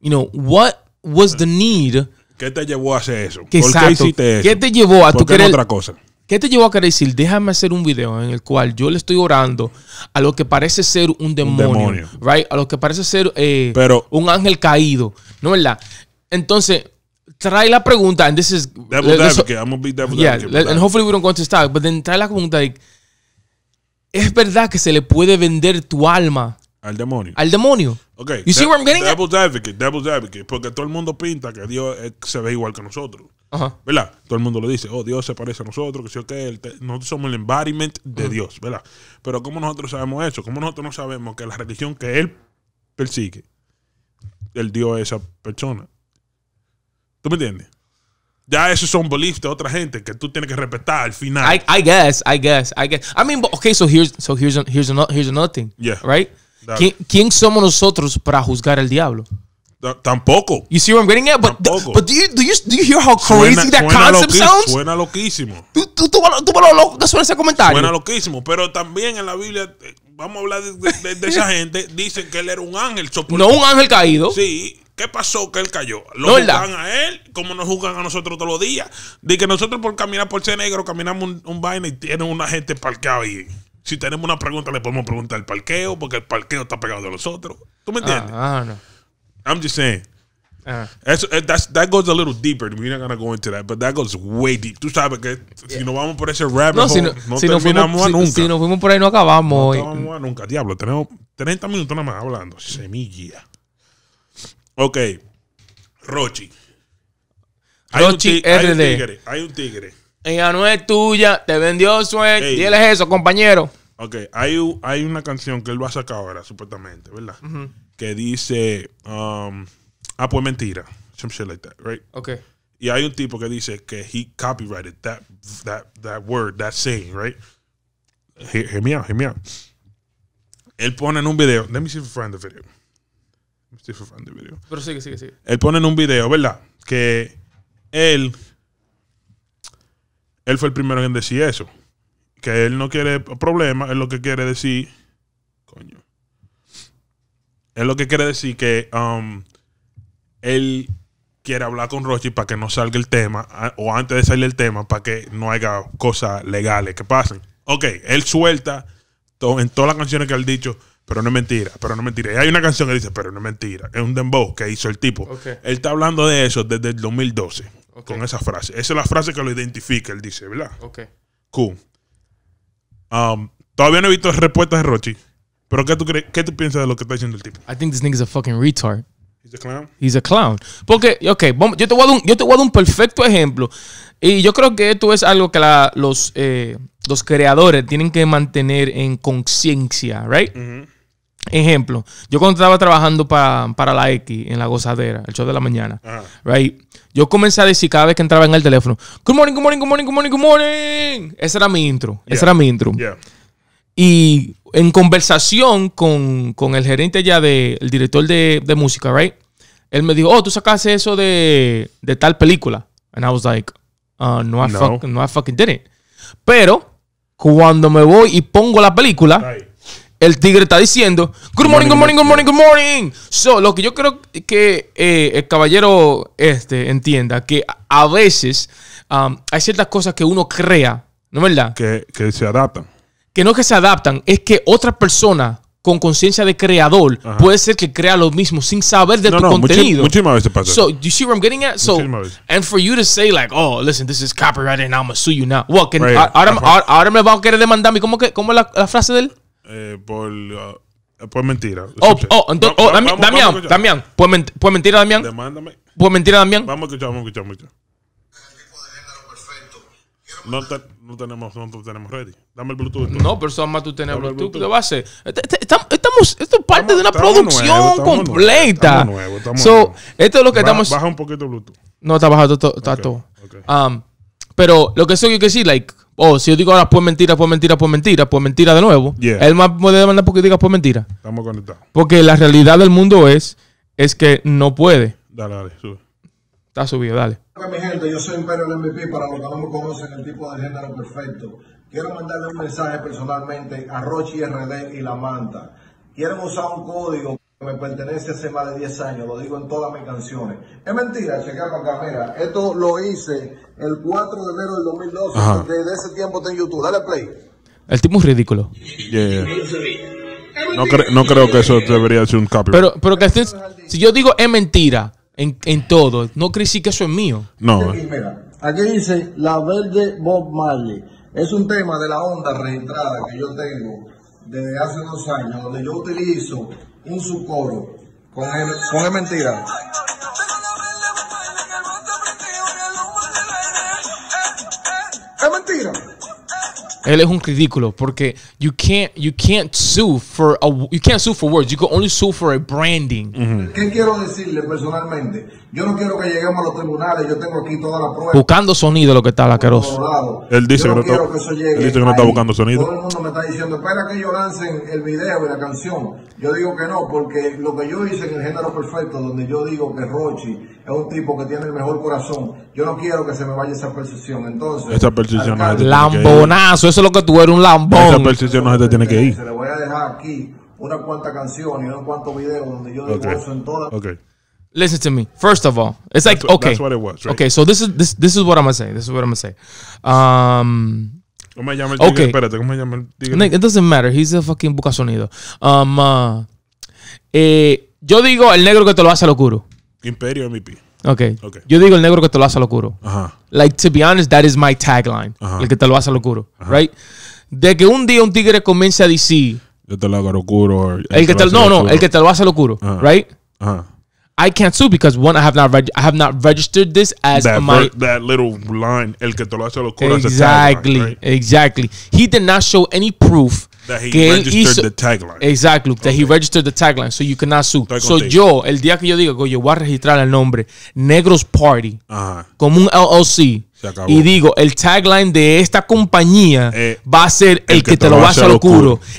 you know, what was the need? ¿Qué te llevó a hacer eso? ¿Por qué ¿Qué te llevó a querer otra cosa? ¿Qué te llevó a querer decir, déjame hacer un video en el cual yo le estoy orando a lo que parece ser un demonio, right? A lo que parece ser eh, Pero, un ángel caído, ¿no es verdad? Entonces, trae la pregunta, and this is devil advocate. I'm gonna be devil yeah, And hopefully we don't contestar but then trae la pregunta like, ¿es verdad que se le puede vender tu alma al demonio? Al demonio. Okay. You de see where I'm getting devil's at? advocate, advocate, porque todo el mundo pinta que Dios eh, se ve igual que nosotros. Ajá. ¿Verdad? Todo el mundo lo dice, oh, Dios se parece a nosotros, que sí que nosotros somos el embodiment de Dios, ¿verdad? Pero ¿cómo nosotros sabemos eso? ¿Cómo nosotros no sabemos que la religión que Él persigue, el dio a esa persona? ¿Tú me entiendes? Ya esos son beliefs de otra gente que tú tienes que respetar al final. I, I guess, I guess, I guess. I mean, okay, so here's so here's here's another, here's another thing. Yeah. Right? ¿Quién, somos nosotros para juzgar al diablo? tampoco. You see what I'm getting at? But, tampoco. but do, you, do, you, do you hear how crazy that concept sounds? Suena loquísimo. Tú, tú, tú, tú, tú suena ese comentario. Suena loquísimo, pero también en la Biblia eh, vamos a hablar de, de, esa gente, dicen que él era un ángel. No un ángel caído. Sí, ¿Qué pasó que él cayó? Lo Lola. juzgan a él, como nos juzgan a nosotros todos los días. De que nosotros por caminar por ser negro, caminamos un, vaina y tienen una gente parqueada ahí. Si tenemos una pregunta, le podemos preguntar al parqueo, porque el parqueo está pegado de nosotros. ¿Tú me entiendes? Ah, ah no. I'm just saying. Ah. Eh, that's, that goes a little deeper. We're not gonna go into that, but that goes way deep. Tú sabes que si no vamos por ese rabbit no, hole, no, terminamos fuimos, nunca. Si, no nos fuimos por ahí, no acabamos. No acabamos nunca. Diablo, tenemos 30 minutos nada más hablando. Semilla. Ok. Rochi. Rochi RD. hay un tigre. Hay un tigre. Ella no es tuya, te vendió suerte. él es eso, compañero. Ok, hay, hay una canción que él va a sacar ahora, supuestamente, ¿verdad? Que dice. Um, ah, pues mentira. Some shit like that, right? Ok. Y hay un tipo que dice que he copyrighted that, that, that word, that saying, right? hear me out, me out. Él pone en un video. Let me see if I find the video. Pero sigue, sigue, sigue. Él pone en un video, ¿verdad? Que él. Él fue el primero en decir eso. Que él no quiere problemas, es lo que quiere decir. Coño. Es lo que quiere decir que um, él quiere hablar con Rochi para que no salga el tema, o antes de salir el tema, para que no haya cosas legales que pasen. Ok, él suelta en todas las canciones que él dicho, pero no es mentira, pero no es mentira. hay una canción que dice, pero no es mentira. Es un dembow que hizo el tipo. Él está hablando de eso desde el 2012, con esa frase. Esa es la frase que lo identifica, él dice, ¿verdad? Ok. Cool. Um, todavía no he visto respuestas de Rochi, pero ¿qué tú, ¿qué tú piensas de lo que está diciendo el tipo? I think this nigga Is a fucking retard. He's a clown. He's a clown. Porque, ok, yo, te voy a dar un, perfecto ejemplo. Y yo creo que esto es algo que los, eh, los creadores tienen que mantener en conciencia, ¿right? Ejemplo, yo cuando estaba trabajando para, la X en la gozadera, el show de la mañana, right, yo comencé a decir cada vez que entraba en el teléfono, good morning, good morning, good morning, good morning, good morning. Esa era mi intro, era mi intro. Y en conversación con, el gerente ya de, el director de, música, right, él me dijo, oh, tú sacaste eso de, tal película. And I was like, uh, no, I no. Fuck, no, I fucking Pero cuando me voy y pongo la película el tigre está diciendo, good morning, good morning, good morning, good morning. So, lo que yo creo que eh, el caballero este, entienda, que a veces um, hay ciertas cosas que uno crea, ¿no es verdad? Que, que, se adaptan. Que no es que se adaptan, es que otra persona con conciencia de creador puede ser que crea lo mismo sin saber de tu no, contenido. Muchísimas veces pasa. So, you see what I'm getting at? So, and for you to say like, oh, listen, this is copyright and I'm gonna sue you now. Well, ahora, me van a querer demandar. ¿Cómo, que, cómo es la, la frase de él? Eh, por, uh, por mentira. Oh, oh, entonces, oh, Damián, Damián, por, ment a mentira, Damián. Demándame. Por mentira, Damián. Vamos a escuchar, vamos a escuchar, vamos a escuchar. No, no, tenemos, no tenemos ready. Dame el Bluetooth. No, pero más tú tienes Bluetooth. Bluetooth. ¿Qué va a hacer? Estamos, esto es parte de una producción completa. so, esto es lo que estamos. Baja un poquito Bluetooth. No, está bajado, está todo. Um, pero lo que soy yo que sí like, Oh, si yo digo ahora pues mentira, pues mentira, pues mentira, pues mentira de nuevo. Él más puede demandar porque diga por pues mentira. Estamos conectados. Porque la realidad del mundo es, es que no puede. Dale, dale, sube. Está subido, dale. Hola mi gente, yo soy Imperio MVP, para los que no me conocen, el tipo de género perfecto. Quiero mandarle un mensaje personalmente a Rochi RD y La Manta. Quieren usar un código me pertenece hace más de 10 años, lo digo en todas mis canciones. Es mentira, checa con esto lo hice el 4 de enero del 2012, desde ese tiempo está en YouTube, dale play. El tipo es ridículo. No, creo que eso debería ser un copyright. Pero, pero que si, yo digo es mentira en, en todo, no crees que eso es mío. No. Aquí, dice La Verde Bob Marley. Es un tema de la onda reentrada que yo tengo desde hace dos años, donde yo utilizo un subcoro. Con él, mentira. Él es un ridículo porque you can't you can't sue for a, you can't sue for words. You can only sue for a branding. ¿Qué quiero decirle personalmente? Yo no quiero que lleguemos a los tribunales. Yo tengo aquí toda la prueba. Buscando sonido lo que está laqueroso. Él dice que no, está, él dice que no está buscando sonido. Todo el mundo me está diciendo espera que yo lancen el video y la canción. Yo digo que no porque lo que yo hice en el género perfecto donde yo digo que Rochi es un tipo que tiene el mejor corazón. Yo no quiero que se me vaya esa percepción. Entonces, esa percepción no Lambonazo, eso es lo que tú eres, un lambón. Esa percepción no se te tiene que ir. Se le voy a dejar aquí una cuanta canción y unos cuantos videos donde yo digo eso en todas. Okay. Listen to me. First of all, it's like what, okay. That's what it was. Right? Okay, so this is this this is what I'm gonna say. This is what I'm gonna say. Um, ¿Cómo se llama okay. Espérate, ¿cómo se llama el it doesn't matter. He's a fucking buca sonido. Um, uh, eh, yo digo el negro que te lo hace locuro. Imperio MVP. Okay. ok. Yo digo el negro que te lo hace locuro. Ajá. Like, to be honest, that is my tagline. Ajá. El que te lo hace locuro. Ajá. Right? De que un día un tigre comience a decir. Yo te lo hago locuro. El, que te, lo, no, no, el que te lo hace locuro. Right? Ajá. I can't sue because one, I have not reg- I have not registered this as that my ver- that little line el que te lo hace lo exactly right? exactly. He did not show any proof that he registered hizo, the tagline exactly okay. that he registered the tagline, so you cannot sue. so yo el día que yo diga yo voy a registrar el nombre Negros Party uh-huh. como un LLC Y digo, el tagline de esta compañía eh, va a ser el, que, te, lo va a hacer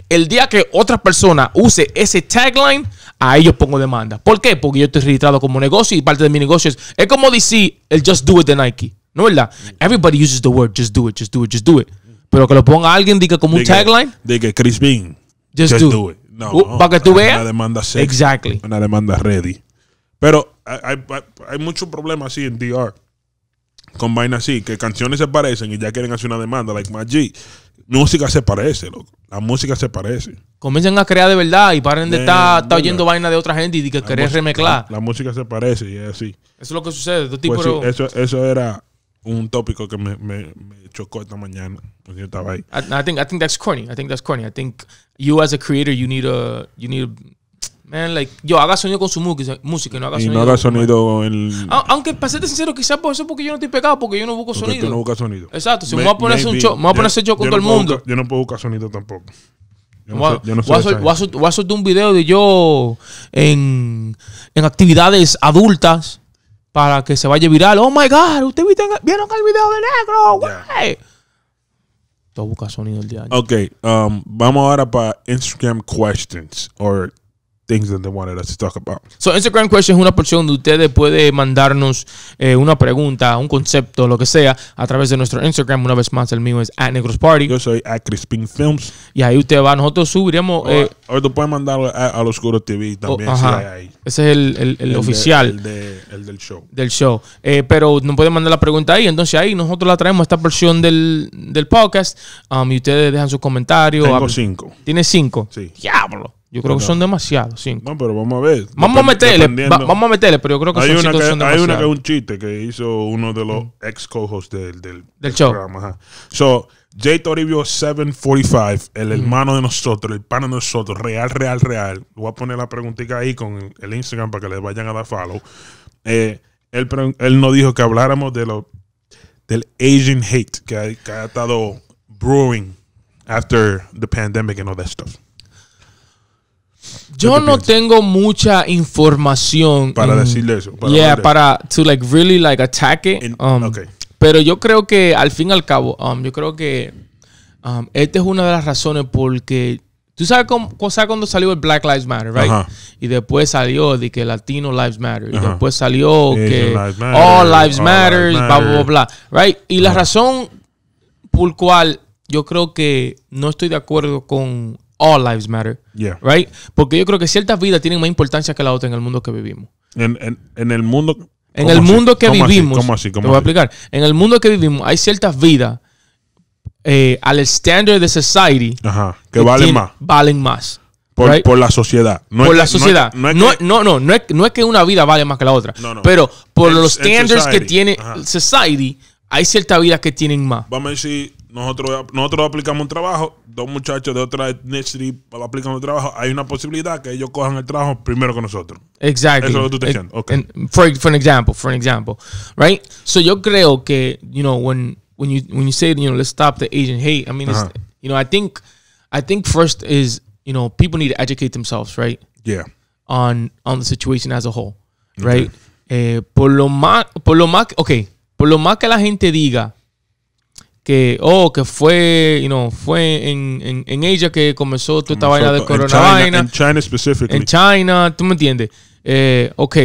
El día que otra persona use ese tagline, a ellos pongo demanda. ¿Por qué? Porque yo estoy registrado como negocio y parte de mi negocio es, es como decir el just do it de Nike. ¿No es verdad? Everybody uses the word just do it, just do it, just do it. Pero que lo ponga alguien, diga como un tagline. De que Chris Bean. Just, do. it. No, uh, para que tú veas. Una demanda Una demanda ready. Pero hay, hay, hay muchos problemas así en DR con vaina así, que canciones se parecen y ya quieren hacer una demanda, like Música se parece, loco. La música se parece. Comiencen a crear de verdad y paren de estar, está oyendo vaina de otra gente y que querés remezclar. La, música se parece y es así. Eso es lo que sucede. Este pues tipo pues eso, eso era un tópico que me, chocó esta mañana porque yo estaba ahí. I, think I think that's corny. I think that's corny. I think you as a creator you need a you need like, yo haga sonido con su música, no haga y no haga sonido el. aunque, para serte sincero, quizás por eso porque yo no estoy pegado, porque yo no busco sonido. Tú no buscas sonido. Exacto, si me, voy a poner un show, me voy a poner show con todo el mundo. yo no puedo buscar sonido tampoco. Yo no, voy, voy, a, subir un video de yo en, en actividades adultas para que se vaya viral. Oh my God, ustedes vieron el video de negro, güey. Todo busca sonido el día. Ok, um, vamos ahora para Instagram questions or things that they wanted us to talk about. So Instagram question es una porción donde ustedes pueden mandarnos eh, una pregunta, un concepto, lo que sea, a través de nuestro Instagram. Una vez más, el mío es at Negros Party. Yo soy at Crispin Films. Y ahí usted va, nosotros subiremos. Eh, pueden mandar a, los TV también. si ahí. Ese es el, el, oficial. el, del show. Del show. Eh, pero nos pueden mandar la pregunta ahí. Entonces ahí nosotros la traemos esta porción del, del podcast. Um, y ustedes dejan sus comentarios. Tengo cinco. Tiene cinco. Sí. Diablo. Yo creo que son demasiados, sí. No, pero vamos a ver. Vamos a meterle, vamos a meterle, pero yo creo que hay son una Hay una que es un chiste que hizo uno de los mm. ex co-hosts del, del, del show. Programa, So, Jay Toribio 745, el mm. hermano de nosotros, el pan de nosotros, real, real, real. Voy a poner la preguntita ahí con el Instagram para que le vayan a dar follow. Eh, él, él nos dijo que habláramos de lo, del Asian hate que ha, que ha estado brewing after the pandemic and all that stuff. Yo no tengo mucha información para decirle eso. Para yeah, para to like really like attack um, Pero yo creo que al fin y al cabo, um, yo creo que um, esta es una de las razones porque tú sabes, cómo, sabes cuando salió el Black Lives Matter, right? Y después salió de que Latino Lives Matter y después salió que All Lives Matter, bla right? Y la razón por cual yo creo que no estoy de acuerdo con all lives matter. Right? Porque yo creo que ciertas vidas tienen más importancia que la otra en el mundo que vivimos. En, en, en el mundo. En el mundo que vivimos. ¿Cómo así? voy a explicar. En el mundo que vivimos hay ciertas vidas eh, al standard de society. Ajá, que, valen más. Valen más. Por, por la sociedad. No por la sociedad. No, no, que, no, no, es, que una vida vale más que la otra. No, pero por los standards que tiene society, hay ciertas vidas que tienen más. Vamos a decir nosotros, nosotros aplicamos un trabajo, dos muchachos de otra ethnicity aplican un trabajo, hay una posibilidad que ellos cojan el trabajo primero que nosotros. Exacto. Eso es lo que tú estás diciendo. Eh, okay. for, for an example, for an example, right? So yo creo que, you know, when, when, you, when you say, you know, let's stop the Asian hate, I mean, it's, uh-huh. you know, I think, I think first is, you know, people need to educate themselves, right? Yeah. On, on the situation as a whole, right? Okay. Eh, por lo más, por lo más, ok, por lo más que la gente diga, que, oh, que fue, you know, fue en, en, en ella que comenzó toda esta vaina del coronavirus. En China específicamente. En China, ¿tú me entiendes? Eh, ok,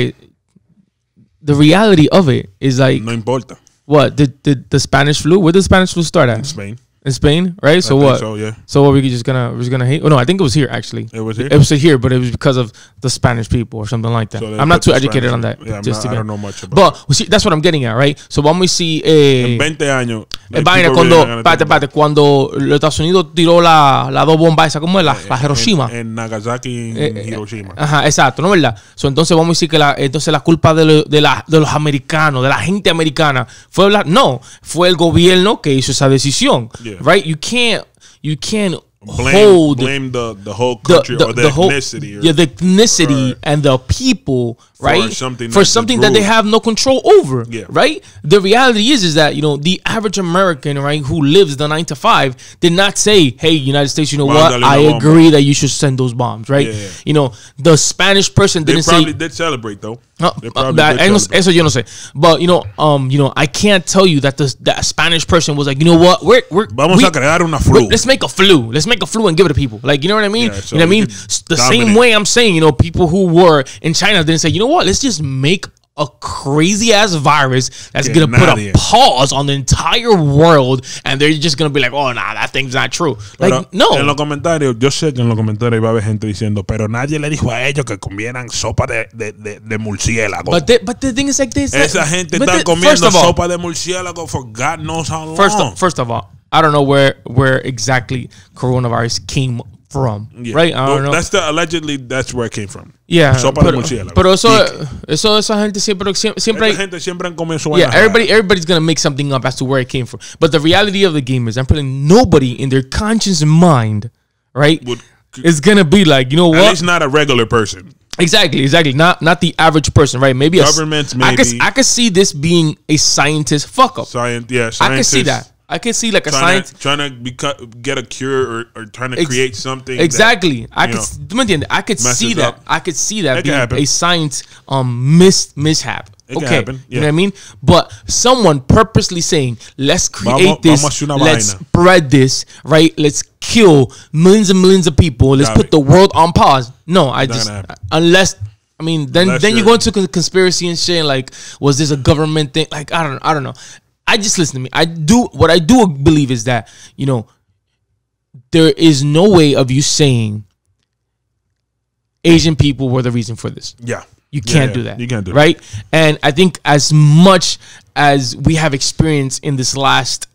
the reality of it is like... No importa. What, the, the, Spanish flu? Where did the Spanish flu start at? In Spain in Spain, right? I so what? So yeah. So what? We just gonna we're just gonna hate? Oh no, I think it was here actually. It was here. It was here, but it was because of the Spanish people or something like that. So I'm not too educated Spanish on that. Yeah, just not, to I don't know much about. But see, that's what I'm getting at, right? So when we see. Eh, en 20 años. Eh, vaina cuando, espérate, espérate, cuando los Estados Unidos tiró la, la dos bombas esa, como es? La, eh, la Hiroshima. En, en Nagasaki, en eh, eh, Hiroshima. Ajá, exacto, ¿no verdad? So, entonces vamos a decir que la, entonces la culpa de, lo, de, la, de los americanos, de la gente americana, fue la, no, fue el gobierno que hizo esa decisión. Yeah. Yeah. Right? You can't you can't blame, hold blame the, the whole country the, the, or the, the ethnicity. Whole, or, yeah, the ethnicity or, and the people right? For something, for that, something that they have no control over, yeah. right? The reality is, is that you know the average American, right, who lives the nine to five, did not say, "Hey, United States, you know what? I agree bomb. that you should send those bombs," right? Yeah, yeah. You know, the Spanish person didn't probably say. Did celebrate though. That's what you and so say, but you know, um, you know, I can't tell you that the that Spanish person was like, you know what, we're we're vamos we, a crear una flu. Let's make a flu. Let's make a flu and give it to people. Like, you know what I mean? Yeah, so you know what I mean? The dominate. same way I'm saying, you know, people who were in China didn't say, you know what? Let's just make a crazy ass virus that's gonna put a here. pause on the entire world, and they're just gonna be like, "Oh, nah, that thing's not true." Pero no. En los comentarios, yo sé que en los comentarios va a haber gente diciendo, pero nadie le dijo a ellos que comieran sopa de, de, de, de murciélago. But the, but the thing is like this. Esa gente está the, comiendo all, sopa de murciélago for God knows how long. First of, first of all, I don't know where where exactly coronavirus came from, yeah. right? I don't know. That's the allegedly that's where it came from. Yeah. So pero, de murciélago. Pero eso, eso esa gente siempre siempre hay, gente siempre han comenzado Yeah, everybody everybody's going to make something up as to where it came from. But the reality of the game is I'm putting nobody in their conscience mind, right? Would, it's going to be like, you know what? It's not a regular person. Exactly, exactly. Not not the average person, right? Maybe governments. A, maybe I could I could see this being a scientist fuck up. Science, yeah. Scientist. I could see that. I can see like a trying science to, trying to beca- get a cure or, or trying to Ex- create something. Exactly, that, I could. Know, I could see that. I could see that, that being a science um mis- mishap. It okay, yeah. you know what I mean. But someone purposely saying, "Let's create this, let's spread this, right? Let's kill millions and millions of people. Let's put the world on pause." No, I just unless I mean, then then you go into conspiracy and shit. Like, was this a government thing? Like, I don't, I don't know. I just listen to me. I do what I do believe is that you know there is no way of you saying Asian people were the reason for this. Yeah. You can't yeah, do that. You can't do right? And I think as much as we have experienced in this last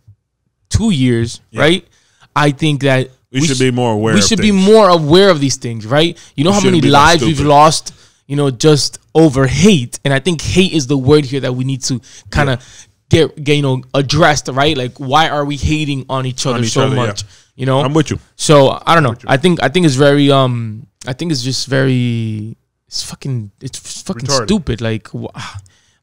two years, yeah. right? I think that we, we should sh- be more aware. We should things. be more aware of these things, right? You know we how many lives we've lost, you know, just over hate. And I think hate is the word here that we need to kind of yeah get, get you know addressed, right? Like why are we hating on each other on each so other, much? Yeah. You know, I'm with you. So I don't know. I think I think it's very um I think it's just very it's fucking it's fucking Retarded. stupid. Like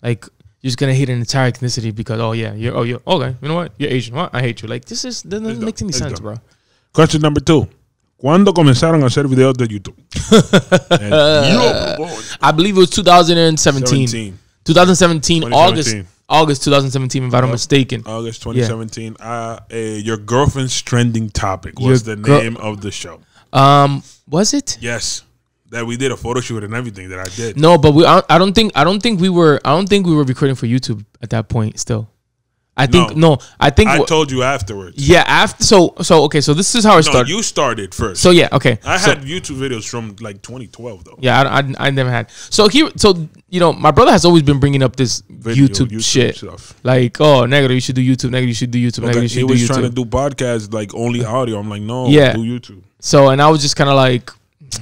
like you're just gonna hate an entire ethnicity because oh yeah you're oh you're okay you know what you're Asian what I hate you like this is doesn't make any sense, bro. Question number two. ¿Cuándo comenzaron a hacer videos de YouTube? uh, I believe it was 2017. 17. 2017, 2017, August. August 2017, if I'm not mistaken. August 2017. Yeah. Uh, uh, your girlfriend's trending topic was your the gr- name of the show. Um, was it? Yes, that we did a photo shoot and everything that I did. No, but we. I, I don't think. I don't think we were. I don't think we were recording for YouTube at that point. Still. I think no. no I think I told you afterwards. Yeah, after so so okay. So this is how it no, started. You started first. So yeah, okay. I so, had YouTube videos from like 2012 though. Yeah, I, I, I, never had. So here, so you know, my brother has always been bringing up this Video, YouTube, YouTube, shit. Stuff. Like, oh, negative. you should do YouTube. Negative. you should do YouTube. Okay, negro, you should he was YouTube. trying to do podcasts like only audio. I'm like, no, yeah, do YouTube. So and I was just kind of like,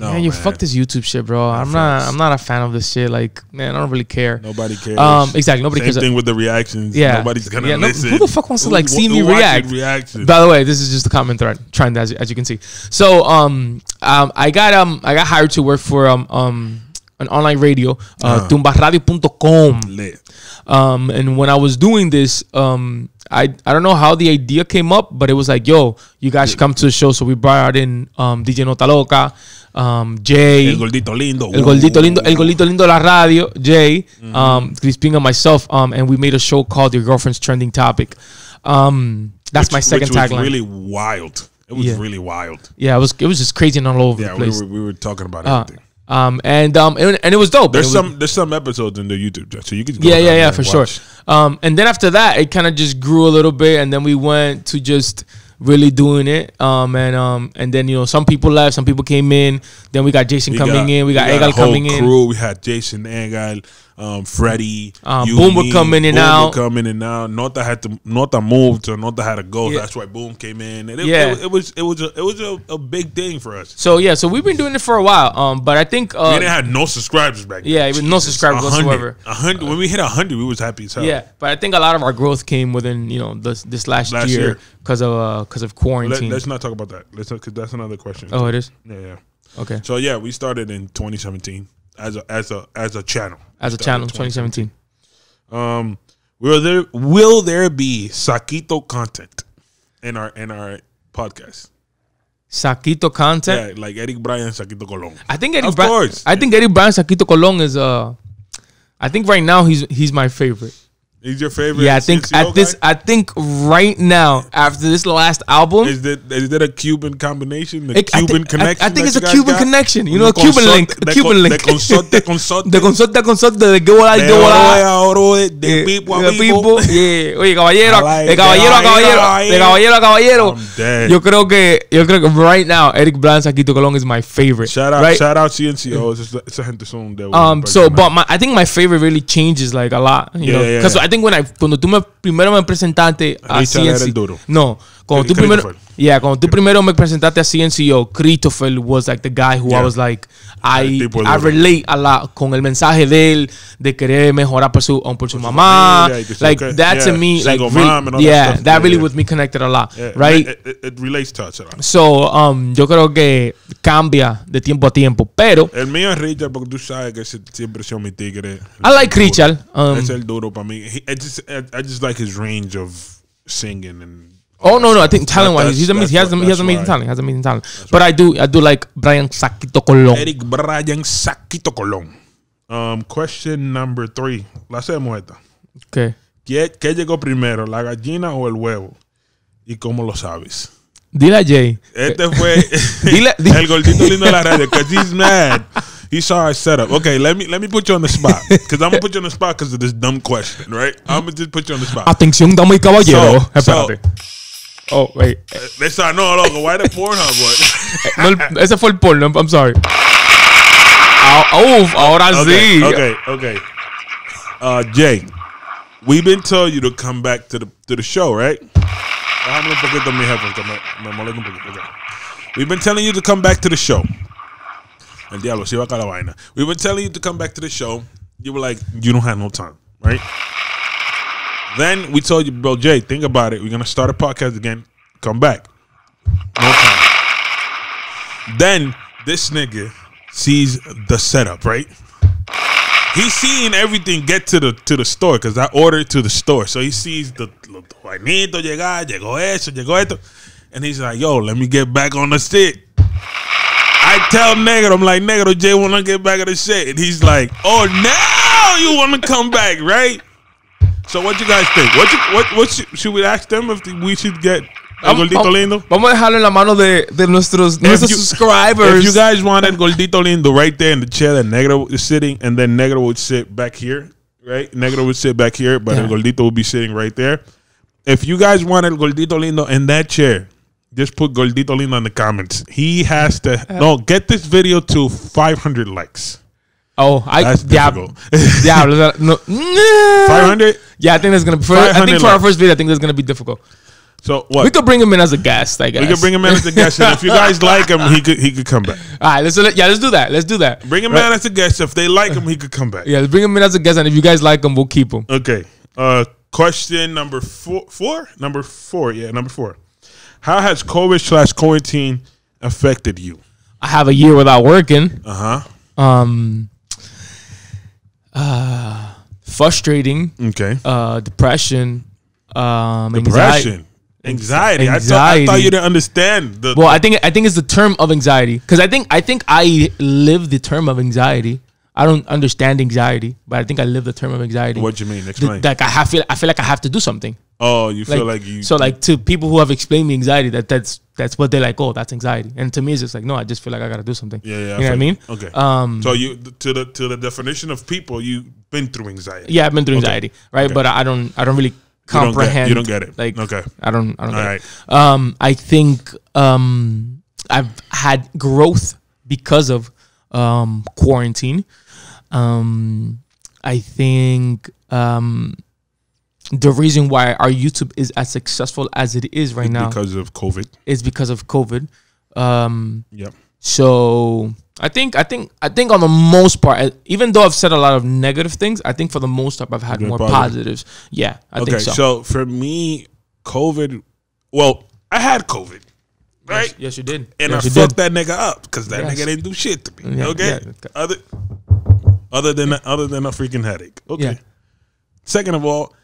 no, man, you fuck this YouTube shit, bro. I'm not. I'm not a fan of this shit. Like, man, I don't really care. Nobody cares. Um, exactly. Nobody Same cares. Thing with the reactions. Yeah, nobody's gonna yeah, no, listen. who the fuck wants to like see me react? Reaction. By the way, this is just a common thread. Trying as, as you can see. So, um, um, I got um, I got hired to work for um, um, an online radio, uh, uh uh-huh. tumbarradio.com. Lit. Um, and when I was doing this, um, I I don't know how the idea came up, but it was like, yo, you guys should come to the show. So we brought in um, DJ Nota Loca, um, Jay, El Gordito Lindo, El Gordito Lindo, El Gordito Lindo La Radio, Jay, mm-hmm. um, Crispin and myself, um, and we made a show called Your Girlfriend's Trending Topic. Um, that's which, my second which was Really wild. It was yeah. really wild. Yeah, it was. It was just crazy and all over yeah, the place. We were, we were talking about uh, everything. Um, and um, and, and it was dope. There's was, some there's some episodes in the YouTube, so you can yeah yeah yeah for sure. Um, and then after that, it kind of just grew a little bit, and then we went to just really doing it. Um, and um, and then you know some people left, some people came in. Then we got Jason we coming got, in, we got, we got coming crew. in. We had Jason, Egal um, Freddie, um, you, coming in Boomer out, coming in out. Nota had to Nota moved, so Nota had to go. Yeah. That's why Boom came in, and it, yeah. it, it was it was a, it was a, a, big thing for us. So yeah, so we've been doing it for a while. Um, but I think uh, we didn't have no subscribers back. Then. Yeah, it was no subscribers 100, whatsoever. hundred. Uh, when we hit hundred, we was happy as hell. Yeah, but I think a lot of our growth came within you know this this last, last year because of because uh, of quarantine. Let, us not talk about that. Let's because that's another question. Oh, it is. Yeah, yeah. Okay. So yeah, we started in 2017 as a as a as a channel. As a channel, 2017. Um, will there will there be Sakito content in our in our podcast? Sakito content, yeah, like Eric Bryan, Sakito Colon. I think Eric. Of Bra- course, I think Eric Bryan, Sakito Colon is uh, I think right now he's he's my favorite. He's your favorite. Yeah, I think CCO at this, I think right now after this last album, is that is that a Cuban combination? The it, Cuban I think, connection. I, I think it's a Cuban got? connection. You know, a Cuban link. A Cuban link. The consorte, consorte, the consorte, consorte. De que volar, que volar. people, people. Yeah. Oye, caballero, like caballero caballero, de caballero caballero. Yo creo que, yo creo que right now Eric Blanz Aquito Colón is my favorite. Shout out, right? shout out CNCO. It's, a gente son Um. So, but my, I think my favorite really changes like a lot. You yeah, know? yeah. Cuando tú me, primero me presentaste. A así No, cuando tú primero. Yeah, cuando tú primero me presentaste a CNCO, e Christopher was like the guy who yeah. I was like, I, I relate a lot con el mensaje de él de querer mejorar por su, por su mamá. like, okay. that to me, like, yeah, that, really with me connected a lot, right? It, relates to us a lot. So, um, yo creo que cambia de tiempo a tiempo, pero. El mío es Richard porque tú sabes que siempre son mi tigre. I like Richard. Um, es el duro para mí. I, just, I just like his range of singing and Oh no, no, I think talent wise, he's amazing. He has, he has amazing talent. He has amazing talent. But I do, I do like Brian Saquito Colón. Eric Brian Sakito Colón. Um, question number three. La hacemos esta. Okay. ¿Qué, ¿Qué llegó primero, la gallina o el huevo? ¿Y cómo lo sabes? Dile a Jay. Este eh, fue el gordito lindo de la radio. Because he's mad. He saw our setup. Okay, let me let me put you on the spot. Because I'm gonna put you on the spot because of this dumb question, right? I'm gonna just put you on the spot. Atención, dama y caballero. Espérate. Oh, wait. They starting no longer. Why the Pornhub one? no, ese fue el porno. I'm sorry. Oh, ahora okay, sí. Okay, okay. Uh, Jay, we've been told you to come back to the to the show, right? We've been telling you to come back to the show. El diablo, si va a la vaina. We've been telling you to come back to the show. You were like, you don't have no time, right? Then we told you, bro, Jay, think about it. We're gonna start a podcast again. Come back. No time. Then this nigga sees the setup, right? He's seeing everything get to the to the store because I ordered to the store. So he sees the Juanito llegar, llegó eso, llegó esto. And he's like, yo, let me get back on the stick. I tell Negro, I'm like, Negro, Jay wanna get back on the shit. And he's like, oh, now you wanna come back, right? So what do you guys think? What, you, what, what should, should we ask them if we should get El Gordito Lindo. Vamos a dejarlo en la mano de, de nuestros, nuestros you, subscribers. If you guys want El Gordito Lindo right there in the chair that Negro is sitting, and then Negro would sit back here, right? Negro would sit back here, but yeah. El Gordito would be sitting right there. If you guys want El Gordito Lindo in that chair, just put Gordito Lindo in the comments. He has to, uh, no, get this video to 500 likes. Oh, I that's yeah No. Five hundred. Yeah, I think that's gonna For, I think for our first video, I think that's gonna be difficult. So what? We could bring him in as a guest. I guess we could bring him in as a guest, and if you guys like him, he could he could come back. All right, let's yeah, let's do that. Let's do that. Bring him right. in as a guest. If they like him, he could come back. Yeah, let's bring him in as a guest, and if you guys like him, we'll keep him. Okay. Uh, question number four, four, number four, yeah, number four. How has COVID slash quarantine affected you? I have a year without working. Uh huh. Um, uh, frustrating. Okay. Uh, depression. Um, depression. Anxiety. anxiety. I, thought, I thought you didn't understand. The, well, I think I think it's the term of anxiety because I think I think I live the term of anxiety. I don't understand anxiety, but I think I live the term of anxiety. What do you mean? Explain. The, like I have, feel I feel like I have to do something. Oh, you feel like, you. So like to people who have explained me anxiety, that that's that's what they're like. Oh, that's anxiety. And to me, it's just like no, I just feel like I gotta do something. Yeah, yeah. You I know what I mean? Okay. Um. So you to the to the definition of people, you've been through anxiety. Yeah, I've been through okay. anxiety, right? Okay. But I don't I don't really comprehend. You don't get, you don't get it. Like okay, I don't I don't. All it. Um, I think um I've had growth because of um quarantine. Um, I think um the reason why our YouTube is as successful as it is right now because of COVID. It's because of COVID. Um, yeah. So I think I think I think on the most part, even though I've said a lot of negative things, I think for the most part I've had more positive. positives. Yeah, I okay, so. so. for me, COVID. Well, I had COVID. Right. Yes, yes you did. And yes, I fucked did. that nigga up because that yes. nigga didn't do shit to me. Yeah, okay? Yeah, Other, other than other than a freaking headache. Okay. Yeah. Second of all,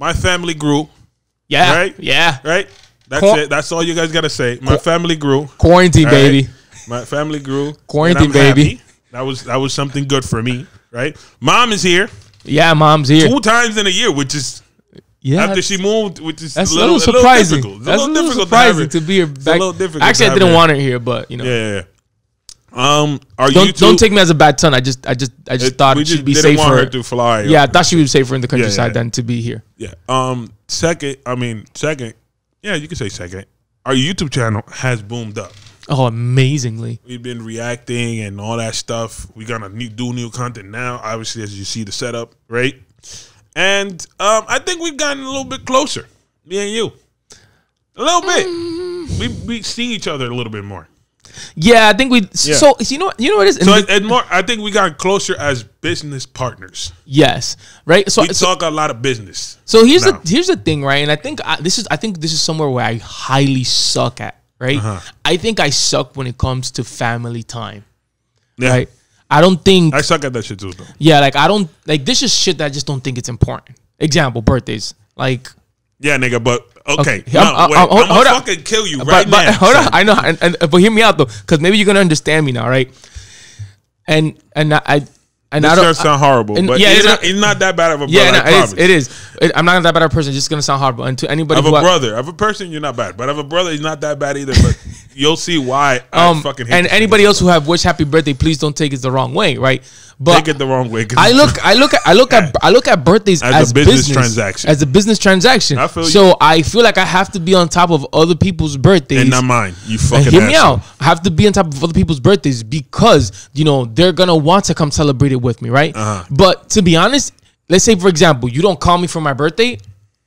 my family grew. Yeah. Right? Yeah. Right? That's it. That's all you guys got to say. My family grew. Quarantine, right? baby. My family grew. Quarantine, baby. Happy. That was that was something good for me, right? Mom is here. Yeah, mom's here. Two times in a year, which is yeah. After she moved, which is that's a little, surprising. that's a little, surprising to, be here. Back. a little difficult. Actually, I didn't want her here, but you know. Yeah, yeah, yeah. Um, are don't, you don't take me as a bad ton. I just I just I just it, thought we she'd be didn't safer. Want her to fly. Yeah, I thought she would be safer in the countryside yeah, yeah. than to be here. Yeah. Um. Second, I mean, second. Yeah, you can say second. Our YouTube channel has boomed up. Oh, amazingly! We've been reacting and all that stuff. We're gonna new, do new content now. Obviously, as you see the setup, right? And um, I think we've gotten a little bit closer. Me and you, a little bit. Mm. We we see each other a little bit more. Yeah, I think we. Yeah. So you know, you know what it is. So and, more, I think we got closer as business partners. Yes, right. So we so, talk a lot of business. So here's now. the here's the thing, right? And I think I, this is I think this is somewhere where I highly suck at. Right. Uh-huh. I think I suck when it comes to family time. Yeah. Right. I don't think I suck at that shit too. Though. Yeah, like I don't like this is shit that I just don't think it's important. Example: birthdays. Like. Yeah, nigga, but Okay, okay. No, I'm, I'm, I'm fucking kill you right but, now. Hold on, I know, and, and, but hear me out though, because maybe you're gonna understand me now, right? And and I. And this I don't sound horrible, I, but yeah, it's not, not, that bad of a yeah, brother. Yeah, no, it It is. I'm not that bad of a person. It's just gonna sound horrible. And to anybody, of a I, brother, of a person, you're not bad, but of a brother, he's not that bad either. But you'll see why. um, I fucking and anybody else who have wish happy birthday, please don't take it the wrong way, right? But the wrong way. I look, I look, at, I look at, I look at birthdays as, as a business, business, transaction, as a business transaction. I feel so you. I feel like I have to be on top of other people's birthdays and not mine. You fucking hear me out. I have to be on top of other people's birthdays because you know they're gonna want to come celebrate it with me, right? Uh-huh. But to be honest, let's say for example, you don't call me for my birthday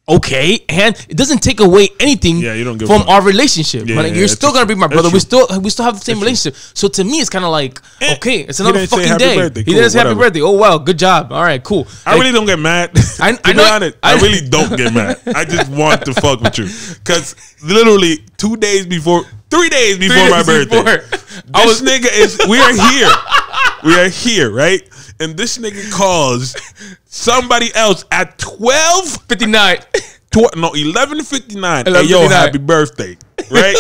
okay, and it doesn't take away anything yeah, you don't give from our relationship. Yeah, like, you're still gonna be my brother. We still we still have the same relationship. So to me, it's kind of like eh, okay, it's another fucking day. Birthday. Cool, he says happy birthday. Oh wow, good job. All right, cool. I like, really don't get mad. I, I know, honest, I, I really don't get mad. I just want to fuck with you because literally two days before, three days before three days my birthday, before. I was nigga is we are here. we are here, right? and this nigga calls somebody else at twelve fifty nine. Tw- no, eleven fifty nine. Hey, yo, happy birthday! Right?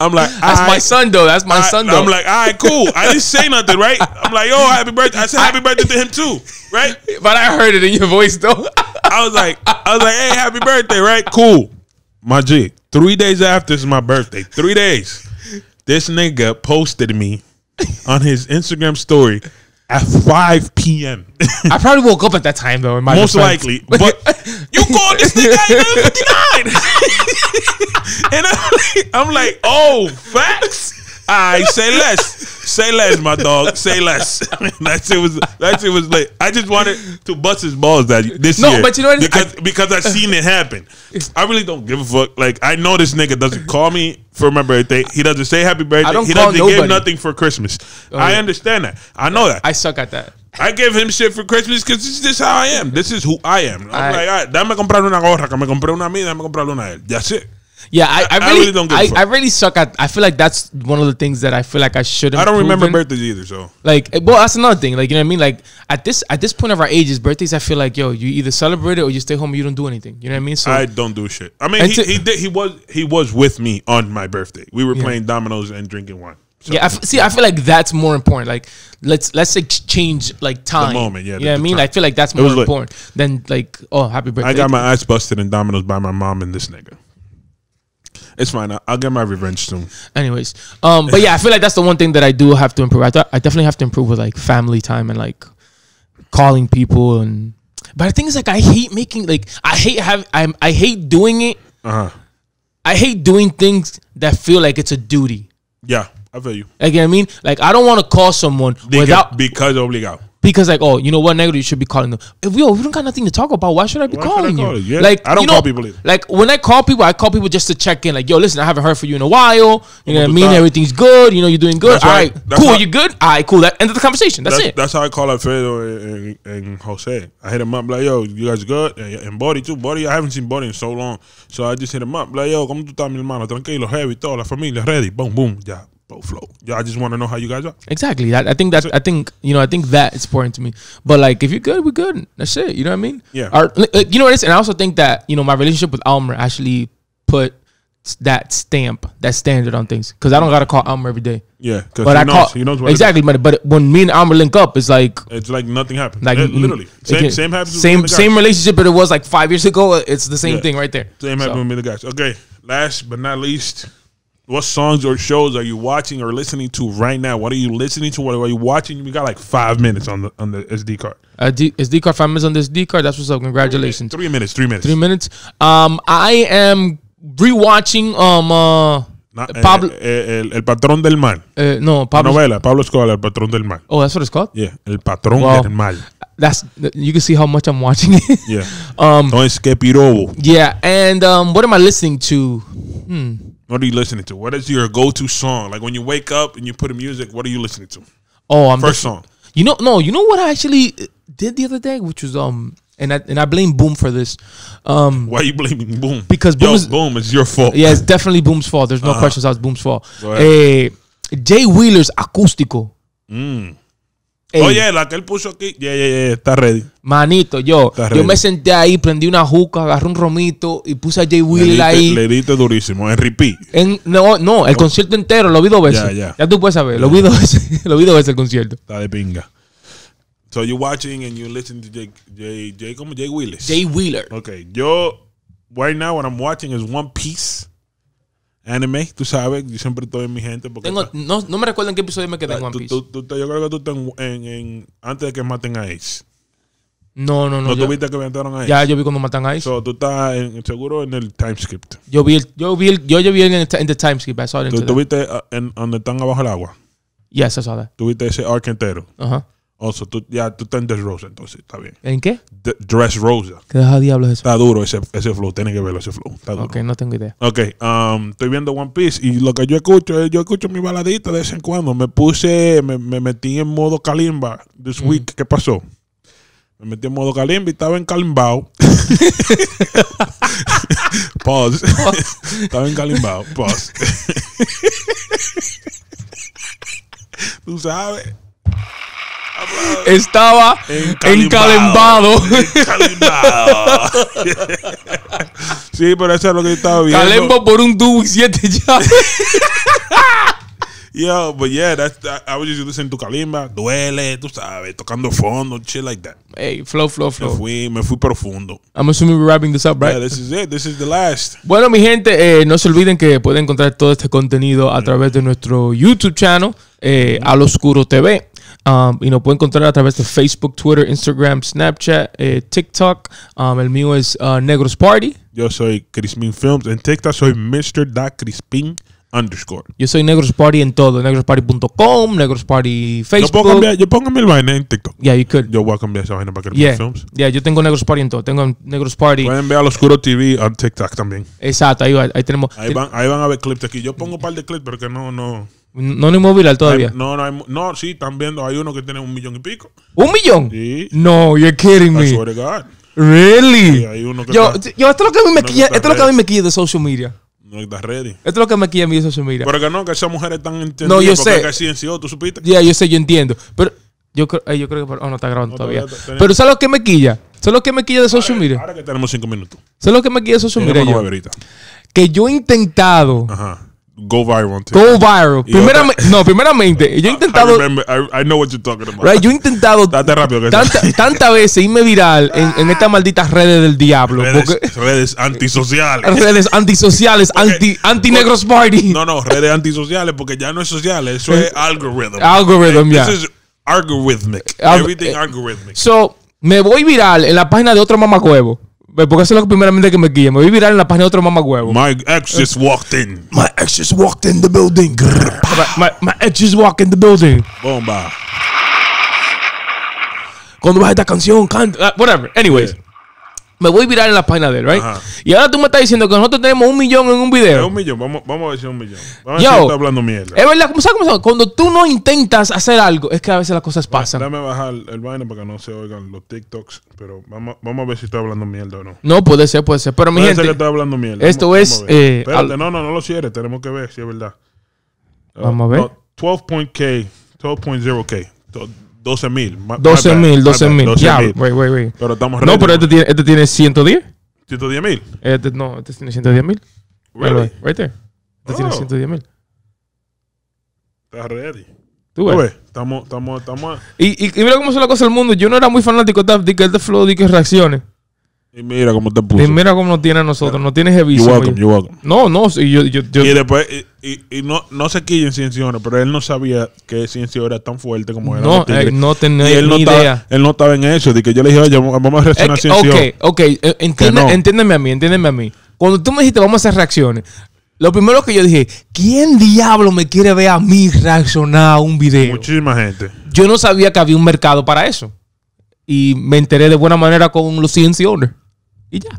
I'm like, that's my son though. That's my I, son though. I'm like, all right, cool. I didn't say nothing, right? I'm like, yo, happy birthday. I said happy birthday to him too, right? But I heard it in your voice though. I was like, I was like, hey, happy birthday, right? Cool. My G. Three days after is my birthday. Three days. This nigga posted me on his Instagram story at 5 p.m. I probably woke up at that time though. In my Most defense. likely, but you called this nigga at 59, and I'm like, I'm like, oh, facts. I say less. say less, my dog. Say less. that shit was that shit was lit. I just wanted to bust his balls that this no, year. No, but you know what? Because I, because I seen it happen. I really don't give a fuck. Like I know this nigga doesn't call me for my birthday. He doesn't say happy birthday. he doesn't nobody. give nothing for Christmas. Oh, I yeah. understand that. I know that. I suck at that. I give him shit for Christmas because this is just how I am. This is who I am. I'm I, like, all right, dame comprar una gorra, que me compré una mía, dame comprar una él. That's it. Yeah, I, I, I really, really, don't. Give I, I, really suck at. I feel like that's one of the things that I feel like I shouldn't. I don't remember in. birthdays either, so like, eh, well, that's another thing. Like, you know what I mean? Like at this at this point of our ages, birthdays, I feel like yo, you either celebrate it or you stay home and you don't do anything. You know what I mean? So I don't do shit. I mean, he, to, he, did. He was he was with me on my birthday. We were yeah. playing dominoes and drinking wine. So. Yeah, I f- see, I feel like that's more important. Like, let's let's exchange like time, the moment. Yeah, you know what I mean. Time. I feel like that's more important than like, oh, happy birthday! I got my eyes busted in Domino's by my mom and this nigga. It's fine. I'll get my revenge soon. Anyways, um, but yeah, I feel like that's the one thing that I do have to improve. I, th- I definitely have to improve with like family time and like calling people and. But the thing is, like, I hate making like I hate have I'm I hate doing it. Uh-huh. I hate doing things that feel like it's a duty. Yeah, I feel you. Like you know what I mean, like I don't want to call someone because without because obligado because like oh you know what negative you should be calling them if eh, we, we don't got nothing to talk about why should i be why calling I call you yeah, like i don't you know, call people either. like when i call people i call people just to check in like yo listen i haven't heard from you in a while you know what i mean everything's good you know you're doing good that's all right cool you good all right cool that end of the conversation that's, that's it that's how i call alfredo and, and, jose i hit him up like yo you guys good and, and body too body i haven't seen body in so long so i just hit him up like yo como tu estás the hermano tranquilo heavy toda la familia ready boom boom yeah. Bo Flow. Yeah, I just want to know how you guys are. Exactly. I, I think that I think you know I think that is important to me. But like, if you're good, we're good. That's it. You know what I mean? Yeah. Our, you know what it is, and I also think that you know my relationship with Almer actually put that stamp, that standard on things. Because I don't gotta call Almer every day. Yeah, but I knows, call he knows exactly. But but when me and Almer link up, it's like it's like nothing happened. Like it, literally same it, same happens. Same same relationship but it was like five years ago. It's the same yeah, thing right there. Same so. happened with me the guys. Okay, last but not least what songs or shows are you watching or listening to right now? What are you listening to? What are you watching? We got like five minutes on the on the SD card. Uh, D, SD card, five minutes on the SD card. That's what's up. Congratulations. Three minutes. Three minutes. Three minutes. Um, I am rewatching. Um, uh, Na, eh, Pablo, eh, eh, el, el, patrón del mal. Eh, no, Pablo. Novela, Pablo Escobar, el patrón del mal. Oh, that's what it's called. Yeah, el patrón wow. del mal. That's you can see how much I'm watching it. Yeah. um, no es que Yeah, and um, what am I listening to? Hmm. What are you listening to? What is your go-to song? Like when you wake up and you put a music, what are you listening to? Oh, I'm first song. You know, no, you know what I actually uh, did the other day, which was um, and I and I blame Boom for this. Um, Why are you blaming Boom? Because Boom Yo, is Boom. your fault. Yeah, it's definitely Boom's fault. There's no uh-huh. questions. That's Boom's fault. Hey, eh, Jay Wheeler's Acústico. Mm. Oye, la que él puso aquí, yeah, yeah, yeah, está ready. Manito, yo, yo me senté ahí, prendí una juca, agarré un romito y puse a Jay Will ahí. Le diste durísimo, en repeat. En, no, no, el concierto entero, lo vi dos veces. Ya, ya. ya tú puedes saber, lo vi dos veces, lo vi dos veces el concierto. Está de pinga. So you watching and you listen to Jay, Jay, Jay, Jay Willis. Jay Wheeler. Ok, yo, right now what I'm watching is One Piece anime, tú sabes, yo siempre estoy en mi gente. Porque tengo, no, no, me recuerdo en qué episodio me quedé en ah, One Piece. Tú, tú, yo creo que tú estás en, en, antes de que maten a Ace. No, no, no. ¿No tuviste que mataron a Ace? Ya, yo vi cuando matan a Ace. tú estás en, seguro en el Timescript. Yo vi el, yo vi el, yo, vi en, el time ¿Tú, tuviste ah, en, donde están abajo el agua? Yes, I saw that. Tuviste ese arc entero. Ajá. Oso, oh, tú, ya, tú estás en Dress Rosa, entonces, está bien. ¿En qué? Dress Rosa. ¿Qué deja diablos es eso? Está duro ese, ese flow, tiene que verlo ese flow. Está duro. Ok, no tengo idea. Ok, um, estoy viendo One Piece y lo que yo escucho es, yo escucho mi baladita de vez en cuando. Me puse, me, metí en modo Kalimba this mm. week. ¿Qué pasó? Me metí en modo Kalimba y estaba en Kalimbao. pause. estaba en Kalimbao, pause. tú sabes estaba encalimbado. encalimbado. sí, pero eso es lo que estaba viendo. Calembo por un tubo y siete ya. Yo, but pues, yeah, I was just listening to Kalimba. Duele, tú sabes, tocando fondo, shit like that. Hey, flow, flow, flow. Me fui, me fui profundo. I'm assuming we're wrapping this up, right? Yeah, this is it. This is the last. Bueno, mi gente, eh, no se olviden que pueden encontrar todo este contenido a través de nuestro YouTube channel, eh, Al Oscuro TV. Um, y nos pueden encontrar a través de Facebook, Twitter, Instagram, Snapchat, eh, TikTok. Um, el mío es uh, Negros Party. Yo soy Crispin Films. En TikTok soy Mr. Crispin underscore. Yo soy Negros Party en todo. Negrosparty.com, Negros Party Facebook. Yo yo pongo mi vaina en TikTok. Yeah, you could. Yo voy a cambiar esa vaina para que yeah. Films. Yeah, yo tengo Negros Party en todo. Tengo Negros Party. Pueden ver al Oscuro TV en TikTok también. Exacto, ahí, ahí tenemos. Ahí van, ahí van a ver clips aquí. Yo pongo un par de clips, pero que no, no. No, no inmobiliar todavía. no, no, hay, no, sí, están viendo. Hay uno que tiene un millón y pico. ¿Un millón? Sí. No, you're kidding me. Really? yo, esto es lo que a mí me quilla, esto es lo que me quilla de social media. No está ready. Esto es lo que me quilla a mí de social media. Pero que no, que esas mujeres están entendiendo. No, yo sé. Que sí, tú supiste. Ya, yo sé, yo entiendo. Pero yo creo, eh, yo creo que. Oh, no está grabando todavía. Pero ¿sabes lo que me quilla? ¿Sabes lo que me quilla de social media? Ahora, que tenemos cinco minutos. ¿Sabes lo que me quilla de social media? Que yo he intentado. Ajá Go viral. Go viral. Primera, no, primeramente, yo he intentado. I, I, know what you're talking about. Right, yo he intentado. Date rápido que tantas tanta veces irme viral en, estas malditas redes del diablo. Redes, antisociales. Redes antisociales, anti, anti-negros party. No, no, redes antisociales, porque ya no es social, eso eh, es algoritmo. Algoritmo eh, ya. This is algorithmic. Everything eh, algorithmic. So, me voy viral en la página de otro mamacuevo. Pues, porque eso es lo que primeramente que me guía. Me voy a virar en la página de otro mamá huevo. My ex just walked in. My ex just walked in the building. My, ex just walked in the building. Bomba. Cuando baja esta canción, canta. Ah, whatever. Anyways me voy a virar en la página de él, ¿right? Y ahora tú me estás diciendo que nosotros tenemos un millón en un video. un millón, vamos, vamos a es un millón. Vamos Yo, a hablando mierda. Es verdad, ¿sabes cómo son? Cuando tú no intentas hacer algo, es que a veces las cosas pasan. Dame bajar el vaina para que no se oigan los TikToks, pero vamos, vamos a ver si estoy hablando mierda o no. No, puede ser, puede ser. Pero mi gente. Esto es. Eh, Espérate, no, no, no lo cierres, tenemos que ver si es verdad. vamos a uh, ver. No, 12.k, 12.0k. 12 mil. 12 mil, 12 mil. Ya, güey, güey, güey. Pero estamos No, pero este tiene, este tiene 110. 110 mil. Este, no, este tiene 110 mil. Really? Right Este tiene 110 mil. Estás ready. Tú ves. Estamos, estamos, estamos. Y, y, mira cómo es la cosa del mundo. Yo no era muy fanático de, que de flow, de que reacciones. Y mira cómo te puso. Y mira cómo nos tiene a nosotros. no tienes tiene heavy. No, no. Y yo, yo, y después, y, y, no, no se quillen cienciones, pero él no sabía que Ciencio era tan fuerte como era. No, eh, no tenía ni no idea. Estaba, él no estaba en eso. De que yo le dije, oye, vamos a reaccionar reacciones eh, a Ok, ok. Eh, entiéndeme a mí, entiéndeme a mí. Cuando tú me dijiste, vamos a hacer reacciones. Lo primero que yo dije, ¿quién diablo me quiere ver a mí reaccionar a un video? Muchísima gente. Yo no sabía que había un mercado para eso. Y me enteré de buena manera con los cienciones. Y ya.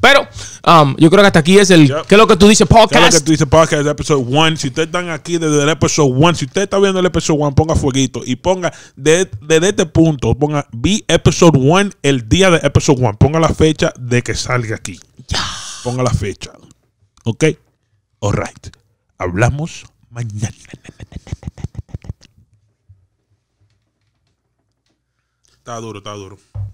Pero um, yo creo que hasta aquí es el. ¿Qué es lo que tú dices, podcast? ¿Qué es lo que tú dices, podcast, Episode 1. Si ustedes están aquí desde el episode 1, si usted está viendo el episode 1, ponga fueguito y ponga desde de este punto, ponga vi episode 1 el día de episode 1. Ponga la fecha de que salga aquí. Ponga la fecha. ¿Ok? All right. Hablamos mañana. Está duro, está duro.